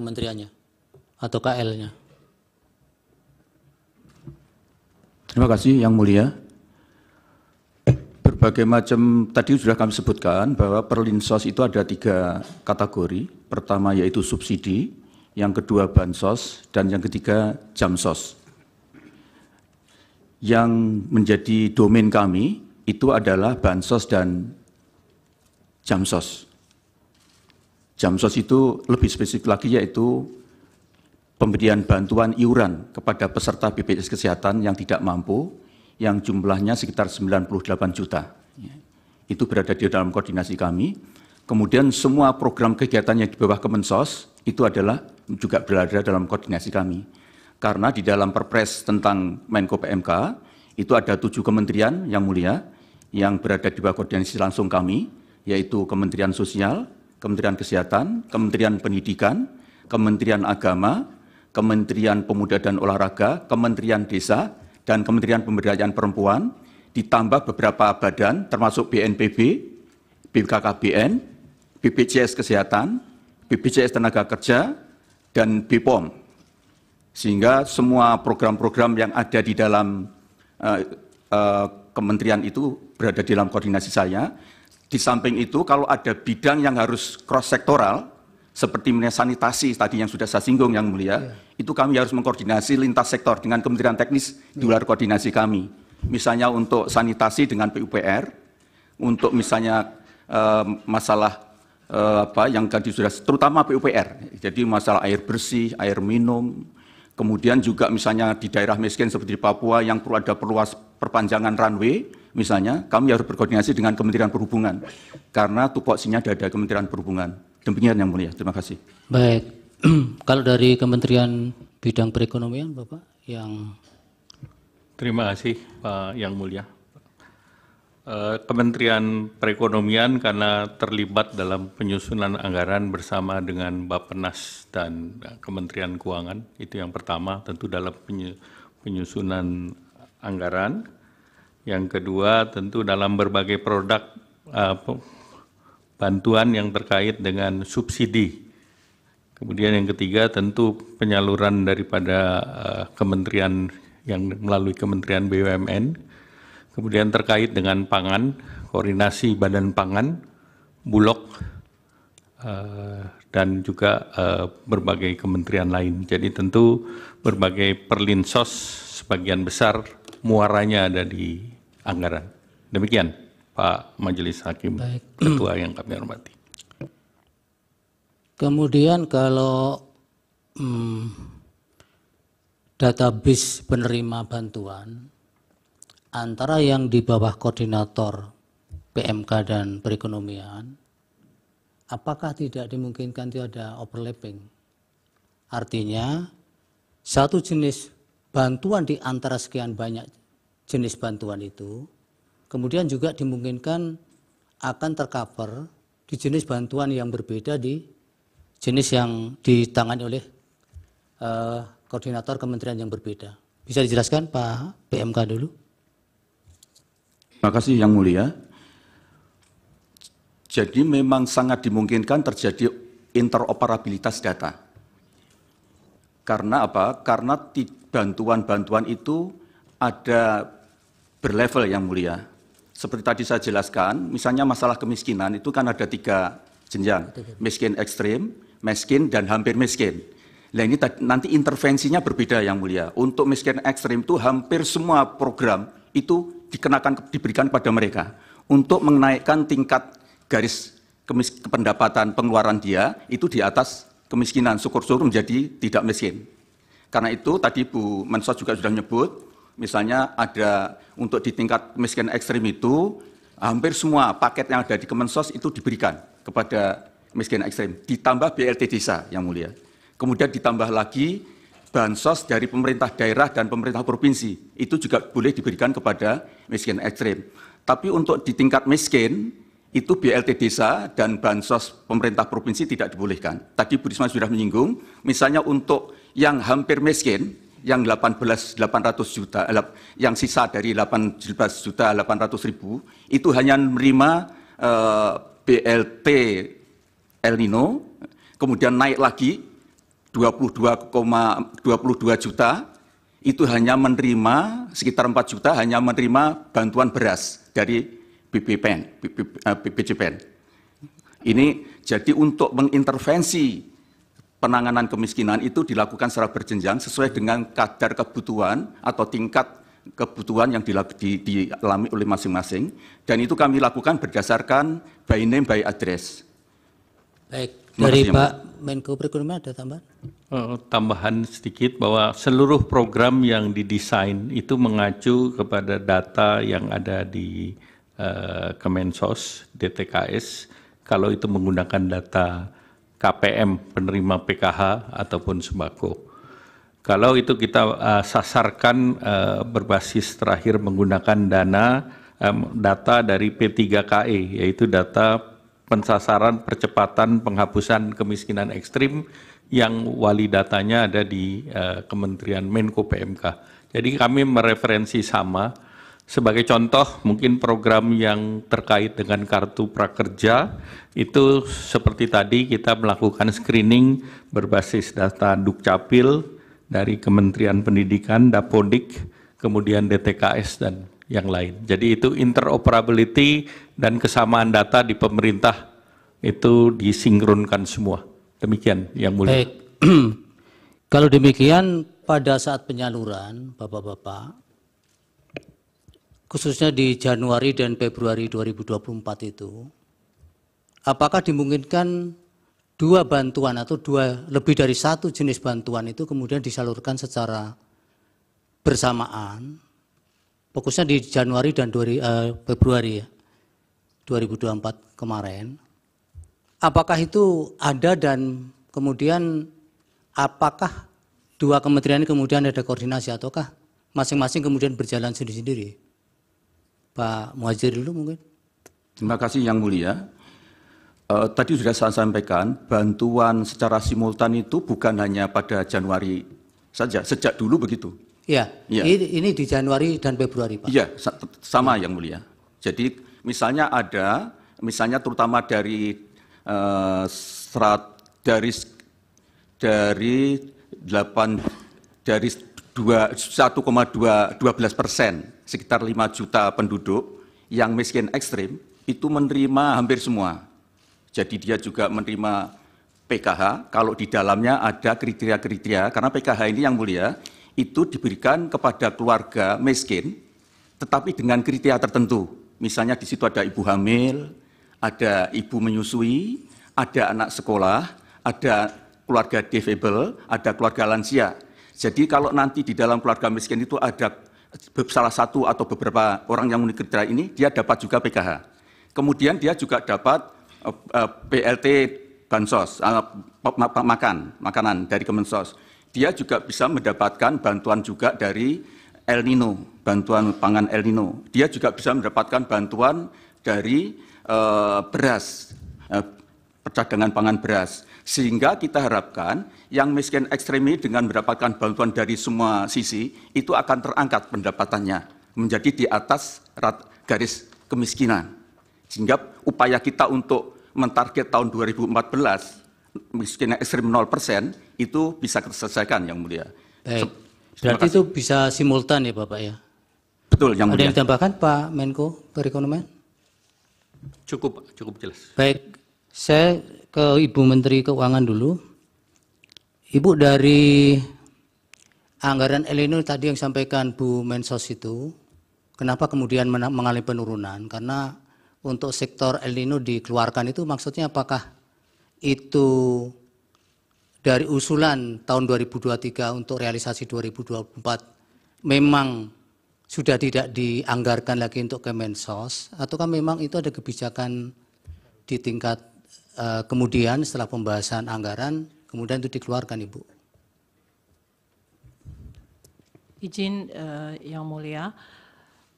kementeriannya atau KL-nya? Terima kasih Yang Mulia. Berbagai macam, tadi sudah kami sebutkan bahwa perlinsos itu ada tiga kategori. Pertama yaitu subsidi, yang kedua bansos, dan yang ketiga jamsos. Yang menjadi domain kami itu adalah bansos dan jamsos. Jamsos itu lebih spesifik lagi yaitu pemberian bantuan iuran kepada peserta BPJS Kesehatan yang tidak mampu yang jumlahnya sekitar 98 juta. Itu berada di dalam koordinasi kami. Kemudian semua program kegiatan yang di bawah Kemensos itu adalah juga berada dalam koordinasi kami. Karena di dalam perpres tentang Menko PMK itu ada tujuh kementerian yang mulia yang berada di bawah koordinasi langsung kami, yaitu Kementerian Sosial, Kementerian Kesehatan, Kementerian Pendidikan, Kementerian Agama, Kementerian Pemuda dan Olahraga, Kementerian Desa, dan Kementerian Pemberdayaan Perempuan, ditambah beberapa badan termasuk BNPB, BKKBN, BPJS Kesehatan, BPJS Tenaga Kerja, dan BPOM. Sehingga semua program-program yang ada di dalam uh, uh, kementerian itu berada di dalam koordinasi saya, di samping itu, kalau ada bidang yang harus cross sektoral, seperti sanitasi tadi yang sudah saya singgung yang mulia, yeah. itu kami harus mengkoordinasi lintas sektor dengan Kementerian Teknis di luar koordinasi kami. Misalnya untuk sanitasi dengan PUPR, untuk misalnya eh, masalah eh, apa yang tadi sudah terutama PUPR. Jadi masalah air bersih, air minum, kemudian juga misalnya di daerah miskin seperti di Papua yang perlu ada perluas perpanjangan runway, Misalnya, kami harus berkoordinasi dengan Kementerian Perhubungan karena tupoksinya ada di Kementerian Perhubungan. Demikian yang mulia. Terima kasih. Baik. Kalau dari Kementerian Bidang Perekonomian, Bapak yang Terima kasih, Pak Yang Mulia. Eh, Kementerian Perekonomian karena terlibat dalam penyusunan anggaran bersama dengan Bappenas dan Kementerian Keuangan, itu yang pertama tentu dalam penyusunan anggaran. Yang kedua tentu dalam berbagai produk uh, bantuan yang terkait dengan subsidi. Kemudian yang ketiga tentu penyaluran daripada uh, kementerian yang melalui Kementerian BUMN. Kemudian terkait dengan pangan, koordinasi badan pangan, bulog, eh, dan juga berbagai kementerian lain. Jadi tentu berbagai perlinsos sebagian besar muaranya ada di anggaran. Demikian Pak Majelis Hakim Baik. Ketua yang kami hormati. Kemudian kalau hmm, database penerima bantuan antara yang di bawah koordinator PMK dan perekonomian, apakah tidak dimungkinkan itu ada overlapping? Artinya, satu jenis bantuan di antara sekian banyak jenis bantuan itu. Kemudian juga dimungkinkan akan tercover di jenis bantuan yang berbeda di jenis yang ditangani oleh uh, koordinator kementerian yang berbeda. Bisa dijelaskan Pak PMK dulu? Terima kasih Yang Mulia. Jadi memang sangat dimungkinkan terjadi interoperabilitas data. Karena apa? Karena bantuan-bantuan itu ada berlevel yang mulia. Seperti tadi saya jelaskan, misalnya masalah kemiskinan itu kan ada tiga jenjang, miskin ekstrim, miskin, dan hampir miskin. Nah ini nanti intervensinya berbeda yang mulia. Untuk miskin ekstrim itu hampir semua program itu dikenakan diberikan pada mereka untuk menaikkan tingkat garis pendapatan pengeluaran dia itu di atas kemiskinan syukur-syukur menjadi tidak miskin. Karena itu tadi Bu Mensos juga sudah menyebut misalnya ada untuk di tingkat miskin ekstrim itu hampir semua paket yang ada di Kemensos itu diberikan kepada miskin ekstrim, ditambah BLT desa yang mulia. Kemudian ditambah lagi bansos dari pemerintah daerah dan pemerintah provinsi, itu juga boleh diberikan kepada miskin ekstrim. Tapi untuk di tingkat miskin, itu BLT desa dan bansos pemerintah provinsi tidak dibolehkan. Tadi Bu Risma sudah menyinggung, misalnya untuk yang hampir miskin, yang 18 800 juta eh, yang sisa dari 18 juta 800 ribu itu hanya menerima eh, BLT El Nino kemudian naik lagi 22,22 22 juta itu hanya menerima sekitar 4 juta hanya menerima bantuan beras dari BPPN, BPJPN. Eh, Ini jadi untuk mengintervensi penanganan kemiskinan itu dilakukan secara berjenjang sesuai dengan kadar kebutuhan atau tingkat kebutuhan yang dialami oleh masing-masing dan itu kami lakukan berdasarkan by name by address. Baik, dari Pak ya, Menko Perekonomian ada tambahan? Uh, tambahan sedikit bahwa seluruh program yang didesain itu mengacu kepada data yang ada di uh, Kemensos, DTKS, kalau itu menggunakan data KPM penerima PKH ataupun sembako. Kalau itu kita uh, sasarkan uh, berbasis terakhir menggunakan dana um, data dari P3KE yaitu data pensasaran percepatan penghapusan kemiskinan ekstrim yang wali datanya ada di uh, Kementerian Menko PMK. Jadi kami mereferensi sama sebagai contoh, mungkin program yang terkait dengan kartu prakerja itu seperti tadi kita melakukan screening berbasis data Dukcapil dari Kementerian Pendidikan, Dapodik, kemudian DTKS dan yang lain. Jadi itu interoperability dan kesamaan data di pemerintah itu disinkronkan semua. Demikian yang mulia. Baik. Kalau demikian pada saat penyaluran Bapak-bapak khususnya di Januari dan Februari 2024 itu, apakah dimungkinkan dua bantuan atau dua lebih dari satu jenis bantuan itu kemudian disalurkan secara bersamaan, fokusnya di Januari dan duari, eh, Februari ya, 2024 kemarin. Apakah itu ada dan kemudian apakah dua kementerian kemudian ada koordinasi ataukah masing-masing kemudian berjalan sendiri-sendiri? Pak Muhajir dulu mungkin. Terima kasih Yang Mulia. Uh, tadi sudah saya sampaikan, bantuan secara simultan itu bukan hanya pada Januari saja, sejak dulu begitu. Iya, ya. Ini, ini di Januari dan Februari Pak. Iya, sama ya. Yang Mulia. Jadi misalnya ada, misalnya terutama dari uh, serat, dari dari 8 dari 2 1,2 12 persen sekitar 5 juta penduduk yang miskin ekstrim itu menerima hampir semua. Jadi dia juga menerima PKH kalau di dalamnya ada kriteria-kriteria karena PKH ini yang mulia itu diberikan kepada keluarga miskin tetapi dengan kriteria tertentu. Misalnya di situ ada ibu hamil, ada ibu menyusui, ada anak sekolah, ada keluarga defable, ada keluarga lansia. Jadi kalau nanti di dalam keluarga miskin itu ada salah satu atau beberapa orang yang memiliki kriteria ini, dia dapat juga PKH. Kemudian dia juga dapat eh, eh, PLT bansos, eh, makan, makanan dari Kemensos. Dia juga bisa mendapatkan bantuan juga dari El Nino, bantuan pangan El Nino. Dia juga bisa mendapatkan bantuan dari beras, percadangan pangan beras. Sehingga kita harapkan yang miskin ekstrem ini dengan mendapatkan bantuan dari semua sisi itu akan terangkat pendapatannya menjadi di atas garis kemiskinan. Sehingga upaya kita untuk mentarget tahun 2014 miskin ekstrem 0 itu bisa terselesaikan yang mulia. Baik. Berarti itu bisa simultan ya Bapak ya? Betul yang Ada mulia. Ada yang ditambahkan Pak Menko perekonomian? Cukup, cukup jelas. Baik, saya ke Ibu Menteri Keuangan dulu. Ibu dari anggaran Eleno tadi yang sampaikan Bu Mensos itu, kenapa kemudian mengalami penurunan? Karena untuk sektor El Nino dikeluarkan itu maksudnya apakah itu dari usulan tahun 2023 untuk realisasi 2024 memang sudah tidak dianggarkan lagi untuk Kemensos ataukah memang itu ada kebijakan di tingkat Eh, kemudian setelah pembahasan anggaran, kemudian itu dikeluarkan Ibu. Izin uh, Yang Mulia,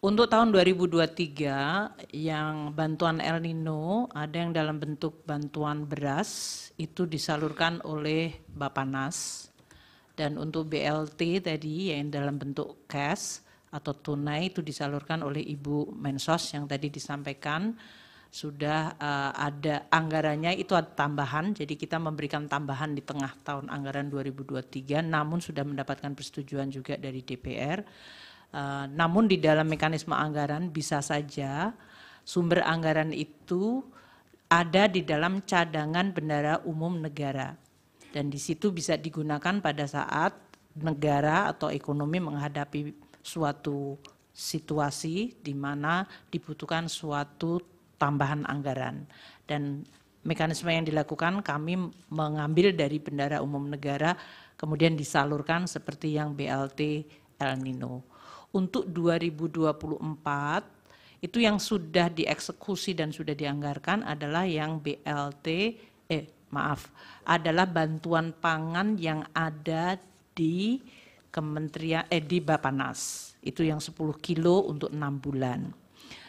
untuk tahun 2023 yang bantuan El Nino ada yang dalam bentuk bantuan beras itu disalurkan oleh Bapak Nas, dan untuk BLT tadi yang dalam bentuk cash atau tunai itu disalurkan oleh Ibu Mensos yang tadi disampaikan sudah uh, ada anggarannya itu ada tambahan jadi kita memberikan tambahan di tengah tahun anggaran 2023 namun sudah mendapatkan persetujuan juga dari DPR uh, eh, namun di dalam mekanisme anggaran bisa saja sumber anggaran itu ada di dalam cadangan bendara umum negara dan di situ bisa digunakan pada saat negara atau ekonomi menghadapi suatu situasi di mana dibutuhkan suatu tambahan anggaran. Dan mekanisme yang dilakukan kami mengambil dari Bendara Umum Negara kemudian disalurkan seperti yang BLT El Nino. Untuk 2024 itu yang sudah dieksekusi dan sudah dianggarkan adalah yang BLT eh maaf adalah bantuan pangan yang ada di Kementerian eh di Bapanas. Itu yang 10 kilo untuk enam bulan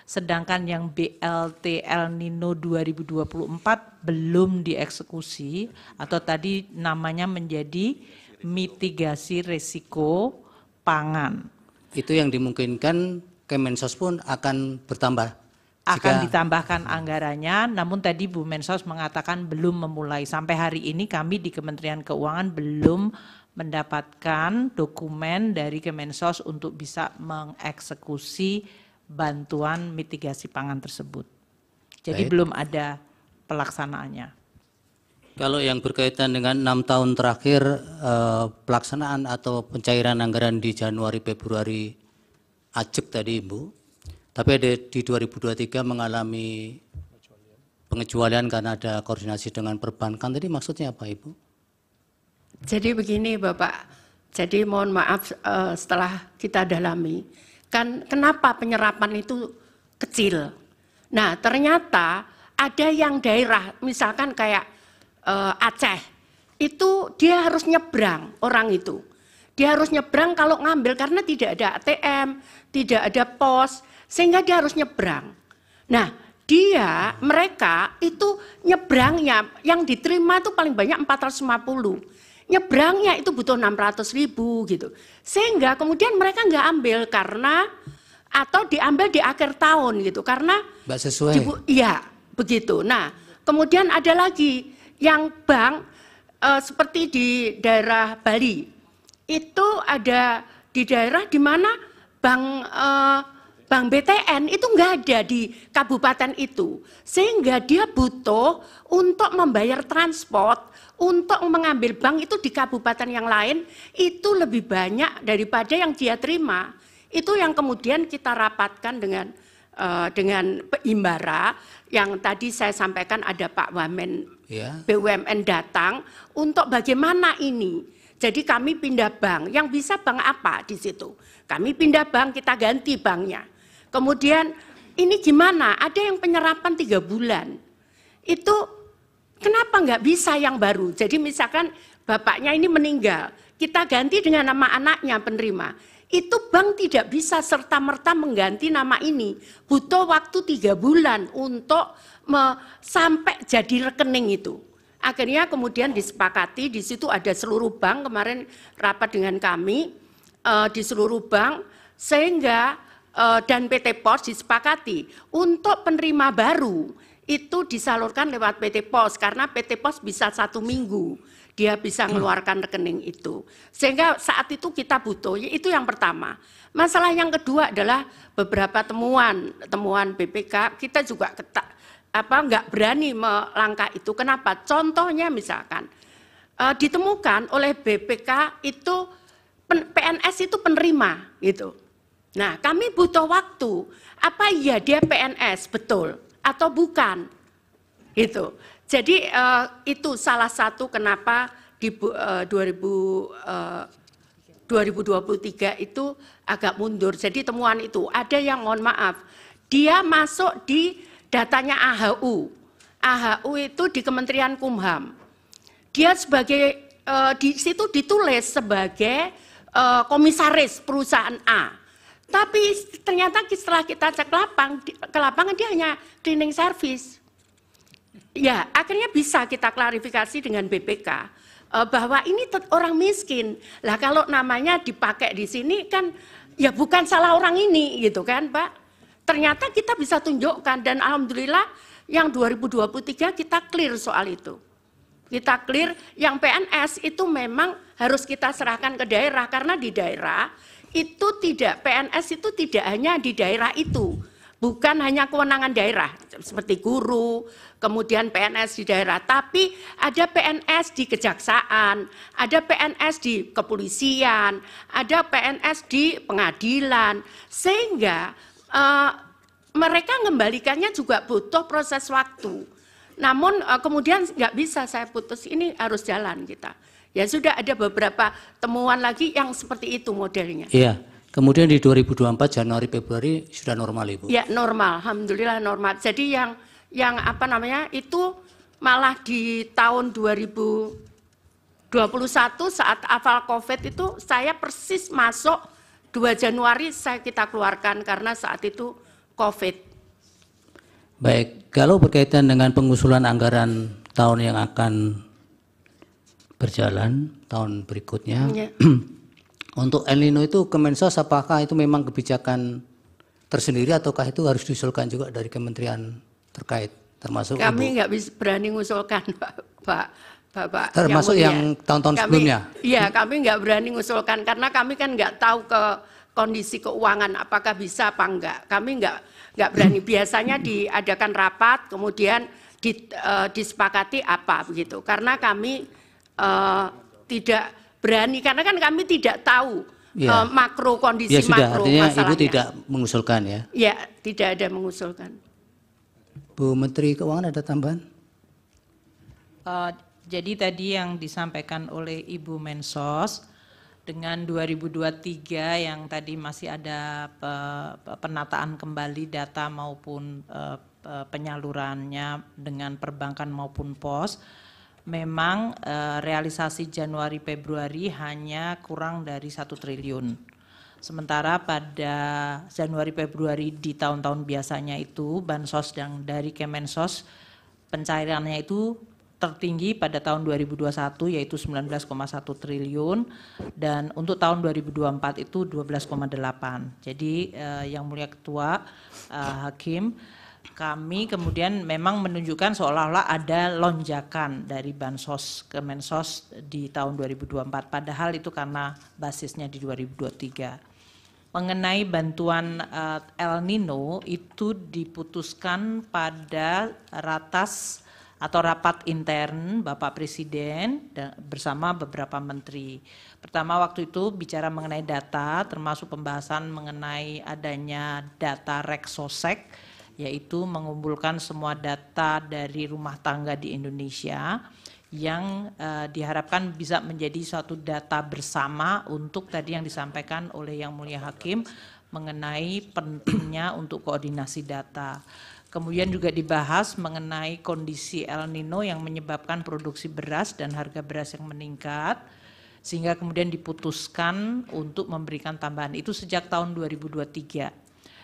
sedangkan yang BLT El Nino 2024 belum dieksekusi atau tadi namanya menjadi mitigasi risiko pangan. Itu yang dimungkinkan Kemensos pun akan bertambah akan Jika, ditambahkan anggarannya, namun tadi Bu Mensos mengatakan belum memulai. Sampai hari ini kami di Kementerian Keuangan belum mendapatkan dokumen dari Kemensos untuk bisa mengeksekusi bantuan mitigasi pangan tersebut. Jadi Baik. belum ada pelaksanaannya. Kalau yang berkaitan dengan enam tahun terakhir eh, pelaksanaan atau pencairan anggaran di Januari Februari ajek tadi Ibu, tapi ada di 2023 mengalami pengecualian karena ada koordinasi dengan perbankan. Tadi maksudnya apa Ibu? Jadi begini Bapak, jadi mohon maaf eh, setelah kita dalami, kan kenapa penyerapan itu kecil. Nah, ternyata ada yang daerah, misalkan kayak e, Aceh, itu dia harus nyebrang orang itu. Dia harus nyebrang kalau ngambil karena tidak ada ATM, tidak ada pos, sehingga dia harus nyebrang. Nah, dia, mereka itu nyebrangnya yang diterima itu paling banyak 450 nyebrangnya itu butuh 600 ribu gitu. Sehingga kemudian mereka nggak ambil karena atau diambil di akhir tahun gitu karena Mbak sesuai. Dibu- iya begitu. Nah kemudian ada lagi yang bank e, seperti di daerah Bali itu ada di daerah di mana bank e, bank BTN itu nggak ada di kabupaten itu sehingga dia butuh untuk membayar transport untuk mengambil bank itu di kabupaten yang lain itu lebih banyak daripada yang dia terima. Itu yang kemudian kita rapatkan dengan uh, dengan Imbara yang tadi saya sampaikan ada Pak Wamen yeah. BUMN datang untuk bagaimana ini. Jadi kami pindah bank, yang bisa bank apa di situ? Kami pindah bank, kita ganti banknya. Kemudian ini gimana? Ada yang penyerapan tiga bulan. Itu Kenapa nggak bisa yang baru? Jadi misalkan bapaknya ini meninggal, kita ganti dengan nama anaknya penerima. Itu bank tidak bisa serta-merta mengganti nama ini. Butuh waktu tiga bulan untuk sampai jadi rekening itu. Akhirnya kemudian disepakati, di situ ada seluruh bank, kemarin rapat dengan kami, uh, di seluruh bank, sehingga uh, dan PT POS disepakati untuk penerima baru itu disalurkan lewat PT Pos karena PT Pos bisa satu minggu dia bisa hmm. mengeluarkan rekening itu sehingga saat itu kita butuh ya itu yang pertama masalah yang kedua adalah beberapa temuan temuan BPK kita juga ketak apa nggak berani melangkah itu kenapa contohnya misalkan eh, ditemukan oleh BPK itu PNS itu penerima gitu nah kami butuh waktu apa iya dia PNS betul atau bukan. Itu. Jadi uh, itu salah satu kenapa di uh, 2000 uh, 2023 itu agak mundur. Jadi temuan itu ada yang mohon maaf, dia masuk di datanya AHU. AHU itu di Kementerian Kumham. Dia sebagai uh, di situ ditulis sebagai uh, komisaris perusahaan A. Tapi ternyata setelah kita cek lapang, ke lapangan dia hanya cleaning service. Ya, akhirnya bisa kita klarifikasi dengan BPK eh, bahwa ini orang miskin. Lah kalau namanya dipakai di sini kan ya bukan salah orang ini gitu kan, Pak. Ternyata kita bisa tunjukkan dan alhamdulillah yang 2023 kita clear soal itu. Kita clear yang PNS itu memang harus kita serahkan ke daerah karena di daerah itu tidak PNS itu tidak hanya di daerah itu, bukan hanya kewenangan daerah seperti guru, kemudian PNS di daerah, tapi ada PNS di kejaksaan, ada PNS di kepolisian, ada PNS di pengadilan, sehingga e, mereka mengembalikannya juga butuh proses waktu. Namun e, kemudian nggak bisa saya putus, ini harus jalan kita. Ya sudah ada beberapa temuan lagi yang seperti itu modelnya. Iya. Kemudian di 2024 Januari Februari sudah normal Ibu. Ya, normal. Alhamdulillah normal. Jadi yang yang apa namanya? itu malah di tahun 2021 saat awal Covid itu saya persis masuk 2 Januari saya kita keluarkan karena saat itu Covid. Baik, kalau berkaitan dengan pengusulan anggaran tahun yang akan berjalan tahun berikutnya. Ya. Untuk El Nino itu Kemensos apakah itu memang kebijakan tersendiri ataukah itu harus diusulkan juga dari kementerian terkait termasuk Kami nggak bisa berani mengusulkan Pak, Pak Bapak. Termasuk yang tahun-tahun sebelumnya. Iya, kami nggak berani mengusulkan karena kami kan nggak tahu ke kondisi keuangan apakah bisa apa enggak. Kami nggak nggak berani. Biasanya diadakan rapat kemudian di, uh, disepakati apa begitu. Karena kami uh, tidak berani karena kan kami tidak tahu ya. uh, makro kondisi ya, sudah, makro artinya masalahnya. Ibu tidak mengusulkan ya? Ya, tidak ada mengusulkan. Bu Menteri Keuangan ada tambahan? Uh, jadi tadi yang disampaikan oleh Ibu Mensos dengan 2023 yang tadi masih ada penataan kembali data maupun penyalurannya dengan perbankan maupun pos memang eh, realisasi Januari Februari hanya kurang dari satu triliun. Sementara pada Januari Februari di tahun-tahun biasanya itu bansos yang dari Kemensos pencairannya itu tertinggi pada tahun 2021 yaitu 19,1 triliun dan untuk tahun 2024 itu 12,8. Jadi eh, yang mulia ketua eh, hakim kami kemudian memang menunjukkan seolah-olah ada lonjakan dari bansos ke mensos di tahun 2024 padahal itu karena basisnya di 2023. Mengenai bantuan eh, El Nino itu diputuskan pada ratas atau rapat intern Bapak Presiden bersama beberapa menteri. Pertama waktu itu bicara mengenai data termasuk pembahasan mengenai adanya data Reksosek yaitu mengumpulkan semua data dari rumah tangga di Indonesia yang uh, diharapkan bisa menjadi suatu data bersama untuk tadi yang disampaikan oleh Yang Mulia Hakim mengenai pentingnya untuk koordinasi data. Kemudian juga dibahas mengenai kondisi El Nino yang menyebabkan produksi beras dan harga beras yang meningkat sehingga kemudian diputuskan untuk memberikan tambahan itu sejak tahun 2023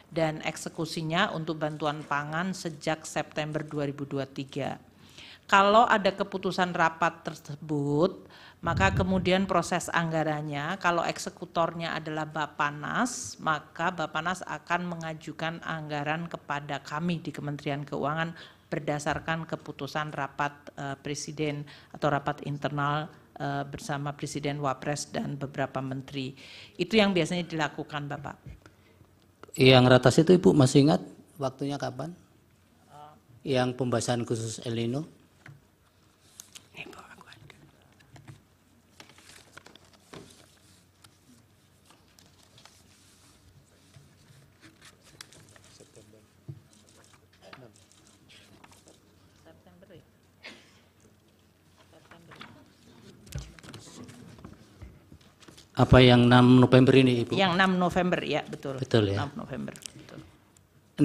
dan eksekusinya untuk bantuan pangan sejak September 2023. Kalau ada keputusan rapat tersebut, maka kemudian proses anggarannya kalau eksekutornya adalah Bapak Nas, maka Bapak Nas akan mengajukan anggaran kepada kami di Kementerian Keuangan berdasarkan keputusan rapat uh, presiden atau rapat internal uh, bersama presiden Wapres dan beberapa menteri. Itu yang biasanya dilakukan Bapak. Yang ratas itu Ibu masih ingat waktunya kapan? Yang pembahasan khusus Elino? Apa yang 6 November ini Ibu? Yang 6 November ya betul. Betul ya. 6 November. Betul.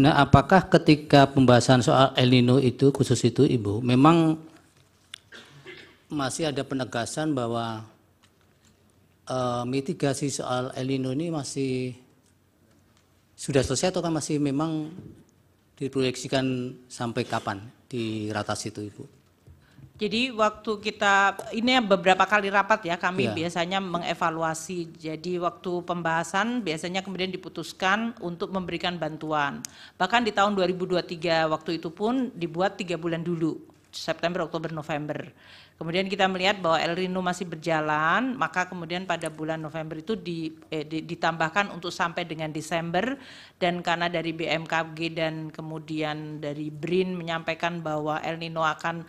Nah apakah ketika pembahasan soal El Nino itu khusus itu Ibu memang masih ada penegasan bahwa uh, mitigasi soal El Nino ini masih sudah selesai atau kan masih memang diproyeksikan sampai kapan di ratas itu Ibu? Jadi waktu kita ini beberapa kali rapat ya kami yeah. biasanya mengevaluasi. Jadi waktu pembahasan biasanya kemudian diputuskan untuk memberikan bantuan. Bahkan di tahun 2023 waktu itu pun dibuat tiga bulan dulu. September, Oktober, November. Kemudian kita melihat bahwa El Rino masih berjalan, maka kemudian pada bulan November itu di, eh, di, ditambahkan untuk sampai dengan Desember dan karena dari BMKG dan kemudian dari BRIN menyampaikan bahwa El Nino akan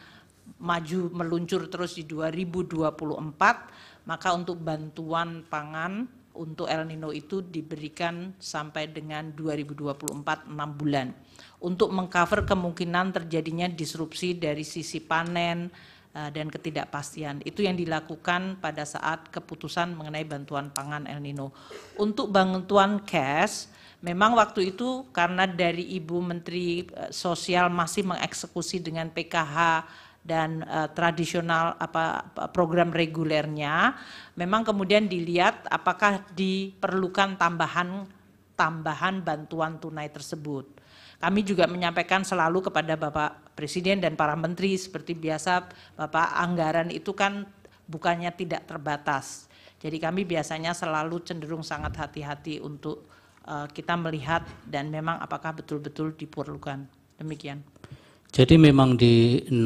maju meluncur terus di 2024, maka untuk bantuan pangan untuk El Nino itu diberikan sampai dengan 2024 6 bulan untuk mengcover kemungkinan terjadinya disrupsi dari sisi panen eh, dan ketidakpastian. Itu yang dilakukan pada saat keputusan mengenai bantuan pangan El Nino. Untuk bantuan cash, memang waktu itu karena dari Ibu Menteri eh, Sosial masih mengeksekusi dengan PKH dan uh, tradisional apa program regulernya memang kemudian dilihat apakah diperlukan tambahan tambahan bantuan tunai tersebut. Kami juga menyampaikan selalu kepada Bapak Presiden dan para menteri seperti biasa Bapak anggaran itu kan bukannya tidak terbatas. Jadi kami biasanya selalu cenderung sangat hati-hati untuk uh, kita melihat dan memang apakah betul-betul diperlukan. Demikian. Jadi memang di 6,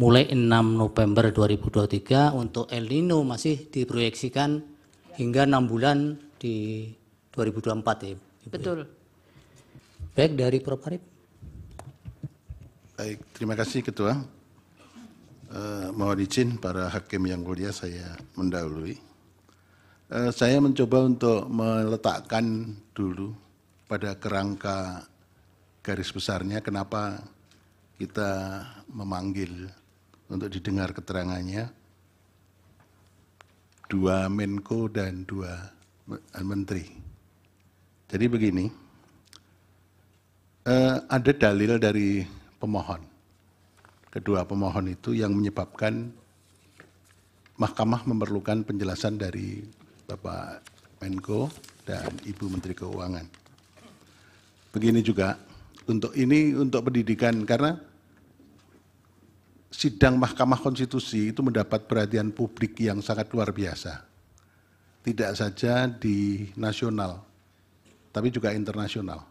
mulai 6 November 2023 untuk El Nino masih diproyeksikan hingga 6 bulan di 2024 ya. Ibu ya. Betul. Ya. Baik dari Prof. Arif. Baik, terima kasih Ketua. Uh, mohon izin para hakim yang mulia saya mendahului. Uh, saya mencoba untuk meletakkan dulu pada kerangka garis besarnya kenapa kita memanggil untuk didengar keterangannya dua Menko dan dua Menteri. Jadi begini, eh, ada dalil dari pemohon, kedua pemohon itu yang menyebabkan Mahkamah memerlukan penjelasan dari Bapak Menko dan Ibu Menteri Keuangan. Begini juga, untuk ini untuk pendidikan karena sidang Mahkamah Konstitusi itu mendapat perhatian publik yang sangat luar biasa. Tidak saja di nasional, tapi juga internasional.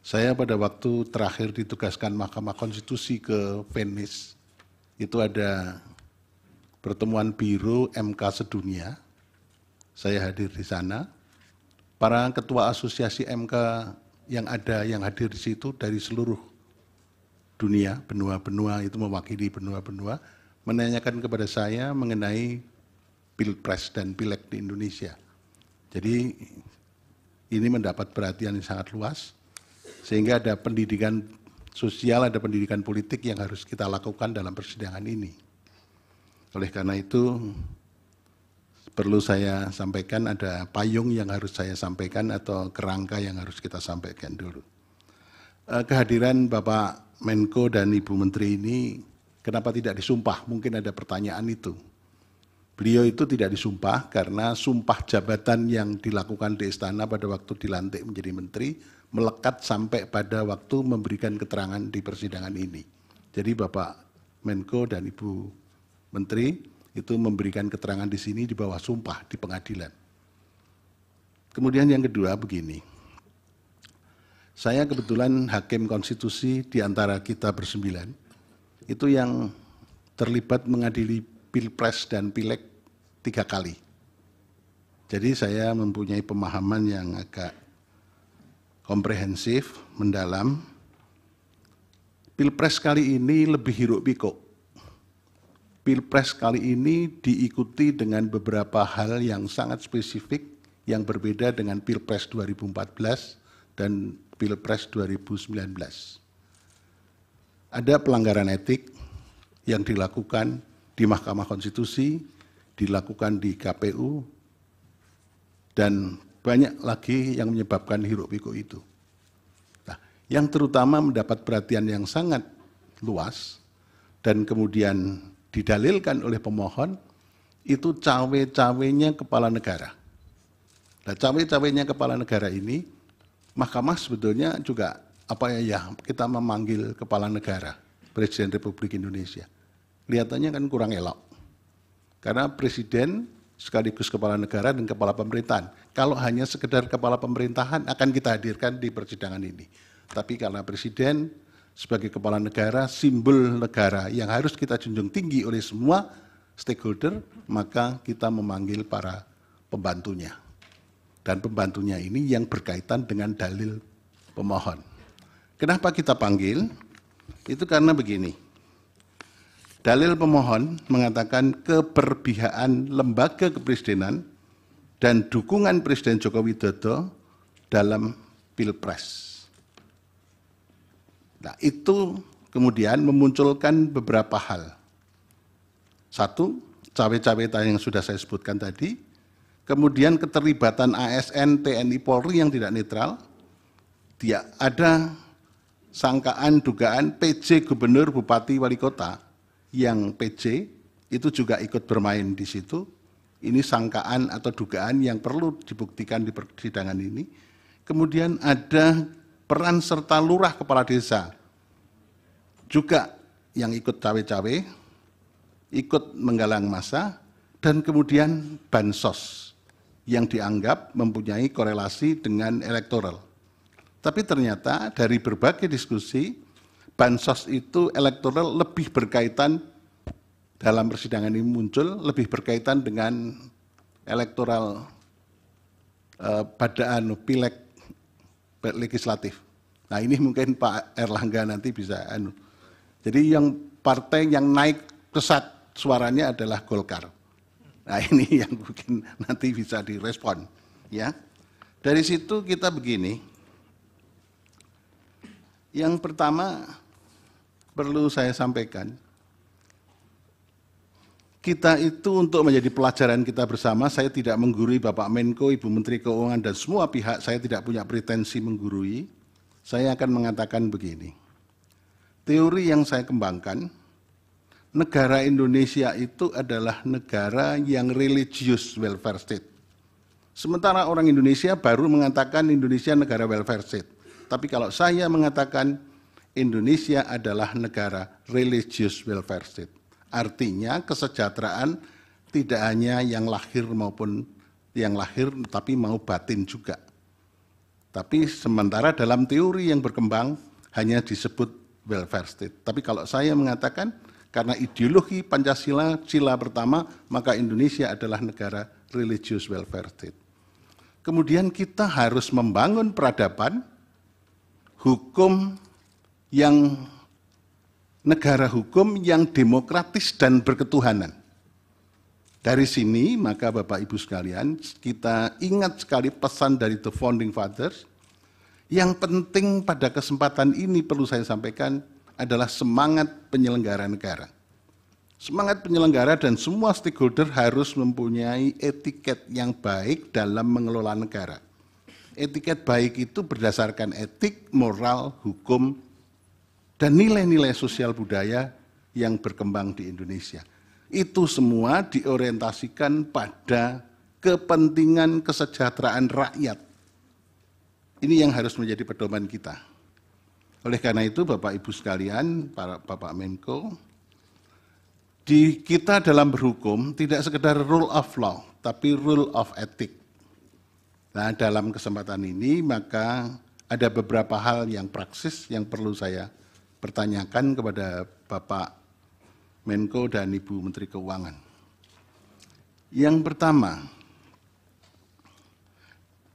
Saya pada waktu terakhir ditugaskan Mahkamah Konstitusi ke Venice, itu ada pertemuan biru MK Sedunia, saya hadir di sana. Para ketua asosiasi MK yang ada yang hadir di situ dari seluruh dunia, benua-benua itu mewakili benua-benua, menanyakan kepada saya mengenai pilpres dan pileg di Indonesia. Jadi ini mendapat perhatian yang sangat luas, sehingga ada pendidikan sosial, ada pendidikan politik yang harus kita lakukan dalam persidangan ini. Oleh karena itu, perlu saya sampaikan ada payung yang harus saya sampaikan atau kerangka yang harus kita sampaikan dulu. Eh, kehadiran Bapak Menko dan Ibu Menteri ini kenapa tidak disumpah? Mungkin ada pertanyaan itu. Beliau itu tidak disumpah karena sumpah jabatan yang dilakukan di istana pada waktu dilantik menjadi menteri melekat sampai pada waktu memberikan keterangan di persidangan ini. Jadi Bapak Menko dan Ibu Menteri itu memberikan keterangan di sini di bawah sumpah di pengadilan. Kemudian yang kedua begini. Saya kebetulan hakim konstitusi di antara kita bersembilan. Itu yang terlibat mengadili pilpres dan pileg tiga kali. Jadi saya mempunyai pemahaman yang agak komprehensif, mendalam. Pilpres kali ini lebih hiruk pikuk Pilpres kali ini diikuti dengan beberapa hal yang sangat spesifik yang berbeda dengan Pilpres 2014 dan Pilpres 2019. Ada pelanggaran etik yang dilakukan di Mahkamah Konstitusi, dilakukan di KPU, dan banyak lagi yang menyebabkan hiruk pikuk itu. Nah, yang terutama mendapat perhatian yang sangat luas dan kemudian didalilkan oleh pemohon itu cawe-cawenya kepala negara. Nah, cawe-cawenya kepala negara ini Mahkamah sebetulnya juga apa ya, ya kita memanggil kepala negara Presiden Republik Indonesia. Kelihatannya kan kurang elok. Karena presiden sekaligus kepala negara dan kepala pemerintahan. Kalau hanya sekedar kepala pemerintahan akan kita hadirkan di persidangan ini. Tapi karena presiden sebagai kepala negara, simbol negara yang harus kita junjung tinggi oleh semua stakeholder, maka kita memanggil para pembantunya. Dan pembantunya ini yang berkaitan dengan dalil pemohon. Kenapa kita panggil? Itu karena begini. Dalil pemohon mengatakan keperbihaan lembaga kepresidenan dan dukungan Presiden Joko Widodo dalam Pilpres Nah, itu kemudian memunculkan beberapa hal. Satu, cawe-cawe yang sudah saya sebutkan tadi, kemudian keterlibatan ASN TNI Polri yang tidak netral, dia ada sangkaan dugaan PJ gubernur, bupati, wali kota yang PJ itu juga ikut bermain di situ. Ini sangkaan atau dugaan yang perlu dibuktikan di persidangan ini. Kemudian ada peran serta lurah kepala desa juga yang ikut cawe-cawe, ikut menggalang masa dan kemudian bansos yang dianggap mempunyai korelasi dengan elektoral. Tapi ternyata dari berbagai diskusi, bansos itu elektoral lebih berkaitan dalam persidangan ini muncul lebih berkaitan dengan elektoral eh, pada anu pileg legislatif. Nah ini mungkin Pak Erlangga nanti bisa. Anu. Jadi yang partai yang naik pesat suaranya adalah Golkar. Nah ini yang mungkin nanti bisa direspon. Ya, dari situ kita begini. Yang pertama perlu saya sampaikan, kita itu untuk menjadi pelajaran kita bersama, saya tidak menggurui Bapak Menko, Ibu Menteri Keuangan, dan semua pihak, saya tidak punya pretensi menggurui. Saya akan mengatakan begini, teori yang saya kembangkan, negara Indonesia itu adalah negara yang religius welfare state. Sementara orang Indonesia baru mengatakan Indonesia negara welfare state. Tapi kalau saya mengatakan Indonesia adalah negara religius welfare state Artinya kesejahteraan tidak hanya yang lahir maupun yang lahir tapi mau batin juga. Tapi sementara dalam teori yang berkembang hanya disebut welfare state. Tapi kalau saya mengatakan karena ideologi Pancasila sila pertama, maka Indonesia adalah negara religious welfare state. Kemudian kita harus membangun peradaban hukum yang negara hukum yang demokratis dan berketuhanan. Dari sini, maka Bapak Ibu sekalian, kita ingat sekali pesan dari The Founding Fathers. Yang penting pada kesempatan ini perlu saya sampaikan adalah semangat penyelenggara negara. Semangat penyelenggara dan semua stakeholder harus mempunyai etiket yang baik dalam mengelola negara. Etiket baik itu berdasarkan etik, moral, hukum, dan nilai-nilai sosial budaya yang berkembang di Indonesia. Itu semua diorientasikan pada kepentingan kesejahteraan rakyat. Ini yang harus menjadi pedoman kita. Oleh karena itu Bapak Ibu sekalian, para Bapak Menko, di kita dalam berhukum tidak sekedar rule of law, tapi rule of ethic. Nah, dalam kesempatan ini maka ada beberapa hal yang praksis yang perlu saya pertanyakan kepada Bapak Menko dan Ibu Menteri Keuangan. Yang pertama,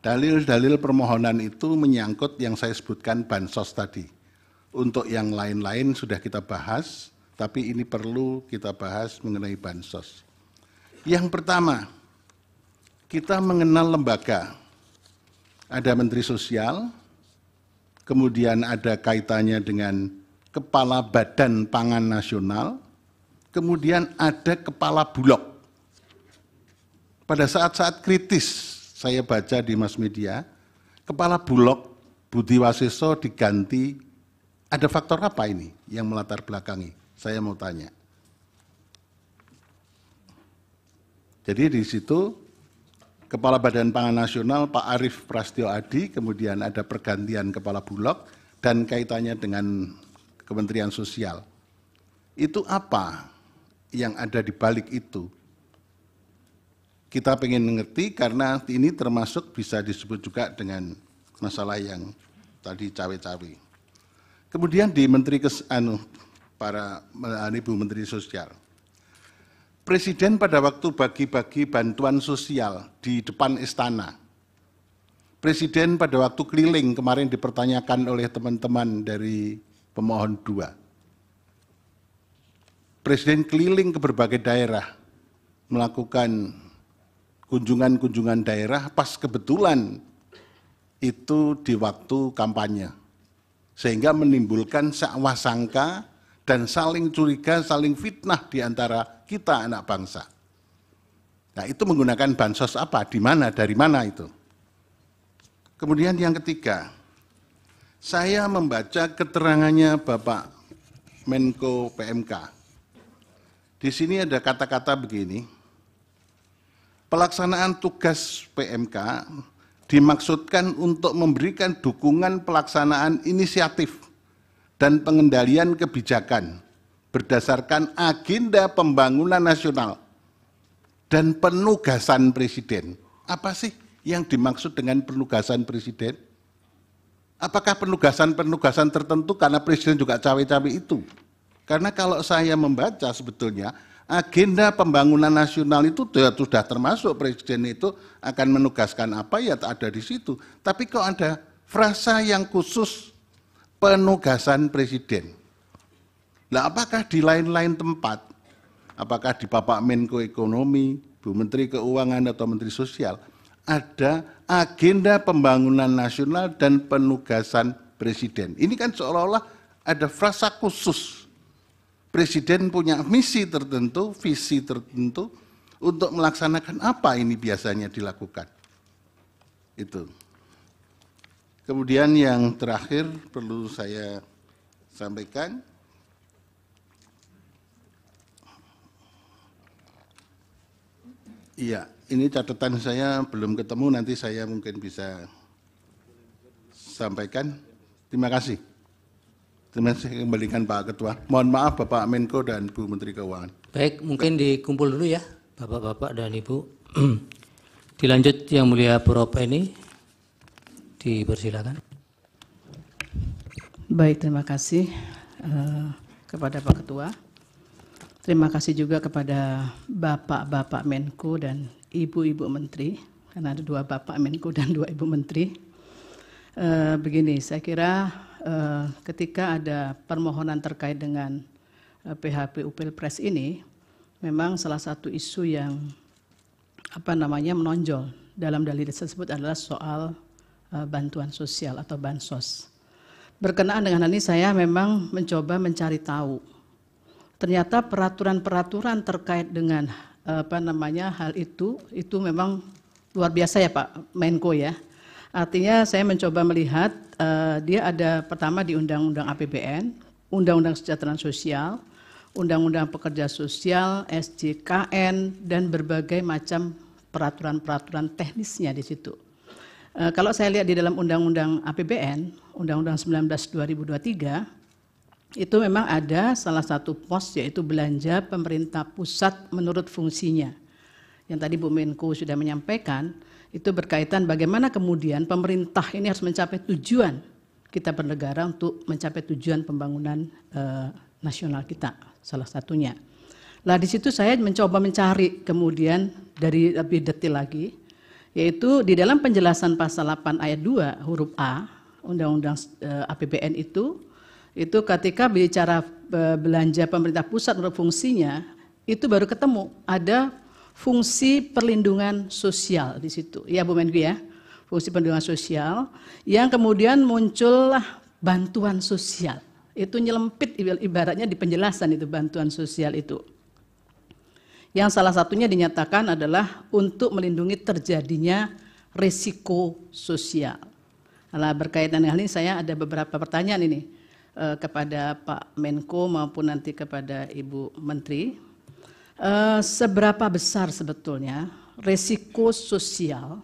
dalil-dalil permohonan itu menyangkut yang saya sebutkan bansos tadi. Untuk yang lain-lain sudah kita bahas, tapi ini perlu kita bahas mengenai bansos. Yang pertama, kita mengenal lembaga. Ada Menteri Sosial, kemudian ada kaitannya dengan kepala badan pangan nasional, kemudian ada kepala bulog. Pada saat-saat kritis saya baca di mass media, kepala bulog Budi Waseso diganti. Ada faktor apa ini yang melatar belakangi? Saya mau tanya. Jadi di situ Kepala Badan Pangan Nasional Pak Arief Prastio Adi, kemudian ada pergantian Kepala Bulog dan kaitannya dengan Kementerian Sosial. Itu apa yang ada di balik itu? Kita ingin mengerti karena ini termasuk bisa disebut juga dengan masalah yang tadi cawe-cawe. Kemudian di Menteri Kes, anu, para anu Ibu Menteri Sosial. Presiden pada waktu bagi-bagi bantuan sosial di depan istana. Presiden pada waktu keliling kemarin dipertanyakan oleh teman-teman dari pemohon dua. Presiden keliling ke berbagai daerah melakukan kunjungan-kunjungan daerah pas kebetulan itu di waktu kampanye. Sehingga menimbulkan sakwah sangka dan saling curiga, saling fitnah di antara kita anak bangsa. Nah itu menggunakan bansos apa, di mana, dari mana itu. Kemudian yang ketiga, saya membaca keterangannya Bapak Menko PMK. Di sini ada kata-kata begini. Pelaksanaan tugas PMK dimaksudkan untuk memberikan dukungan pelaksanaan inisiatif dan pengendalian kebijakan berdasarkan agenda pembangunan nasional dan penugasan presiden. Apa sih yang dimaksud dengan penugasan presiden? Apakah penugasan-penugasan tertentu karena presiden juga cawe-cawe itu? Karena kalau saya membaca sebetulnya agenda pembangunan nasional itu sudah termasuk presiden itu akan menugaskan apa ya ada di situ. Tapi kok ada frasa yang khusus penugasan presiden. Nah, apakah di lain-lain tempat, apakah di Bapak Menko Ekonomi, Bu Menteri Keuangan atau Menteri Sosial, ada agenda pembangunan nasional dan penugasan presiden. Ini kan seolah-olah ada frasa khusus. Presiden punya misi tertentu, visi tertentu untuk melaksanakan apa ini biasanya dilakukan. Itu. Kemudian yang terakhir perlu saya sampaikan, Iya, ini catatan saya belum ketemu, nanti saya mungkin bisa sampaikan. Terima kasih. Terima kasih kembalikan Pak Ketua. Mohon maaf Bapak Menko dan Bu Menteri Keuangan. Baik, mungkin dikumpul dulu ya Bapak-Bapak dan Ibu. Dilanjut yang mulia Puropa ini, dipersilakan. Baik, terima kasih uh, kepada Pak Ketua. Terima kasih juga kepada Bapak-Bapak Menko dan Ibu-Ibu Menteri, karena ada dua Bapak Menko dan dua Ibu Menteri. E, begini, saya kira e, ketika ada permohonan terkait dengan e, eh, PHPU Pilpres ini, memang salah satu isu yang apa namanya menonjol dalam dalil tersebut adalah soal e, bantuan sosial atau bansos. Berkenaan dengan ini, saya memang mencoba mencari tahu ternyata peraturan-peraturan terkait dengan eh, apa namanya hal itu itu memang luar biasa ya Pak Menko ya. Artinya saya mencoba melihat uh, dia ada pertama di Undang-Undang APBN, Undang-Undang Kesejahteraan Sosial, Undang-Undang Pekerja Sosial, SJKN dan berbagai macam peraturan-peraturan teknisnya di situ. Uh, kalau saya lihat di dalam Undang-Undang APBN, Undang-Undang 19 2023 itu memang ada salah satu pos yaitu belanja pemerintah pusat menurut fungsinya. Yang tadi Bu Menko sudah menyampaikan, itu berkaitan bagaimana kemudian pemerintah ini harus mencapai tujuan kita bernegara untuk mencapai tujuan pembangunan eh, nasional kita, salah satunya. Nah di situ saya mencoba mencari kemudian dari lebih detil lagi, yaitu di dalam penjelasan pasal 8 ayat 2 huruf A Undang-Undang eh, APBN itu itu ketika bicara e, belanja pemerintah pusat menurut fungsinya itu baru ketemu ada fungsi perlindungan sosial di situ. Ya Bu Menkyu ya. Fungsi perlindungan sosial yang kemudian muncullah bantuan sosial. Itu nyelempit ibaratnya di penjelasan itu bantuan sosial itu. Yang salah satunya dinyatakan adalah untuk melindungi terjadinya risiko sosial. Nah, berkaitan dengan hal ini saya ada beberapa pertanyaan ini uh, kepada Pak Menko maupun nanti kepada Ibu Menteri. Uh, seberapa besar sebetulnya resiko sosial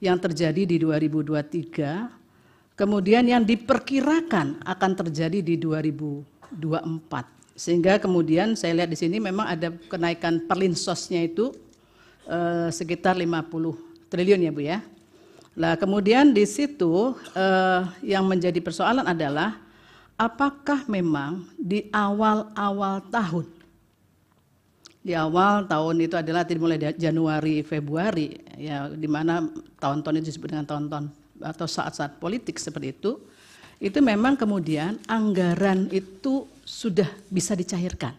yang terjadi di 2023, kemudian yang diperkirakan akan terjadi di 2024. Sehingga kemudian saya lihat di sini memang ada kenaikan perlinsosnya itu eh, sekitar 50 triliun ya Bu ya. Nah kemudian di situ eh, yang menjadi persoalan adalah apakah memang di awal-awal tahun, di awal tahun itu adalah mulai dari Januari, Februari, ya di mana tahun-tahun itu disebut dengan tahun-tahun atau saat-saat politik seperti itu, itu memang kemudian anggaran itu sudah bisa dicairkan.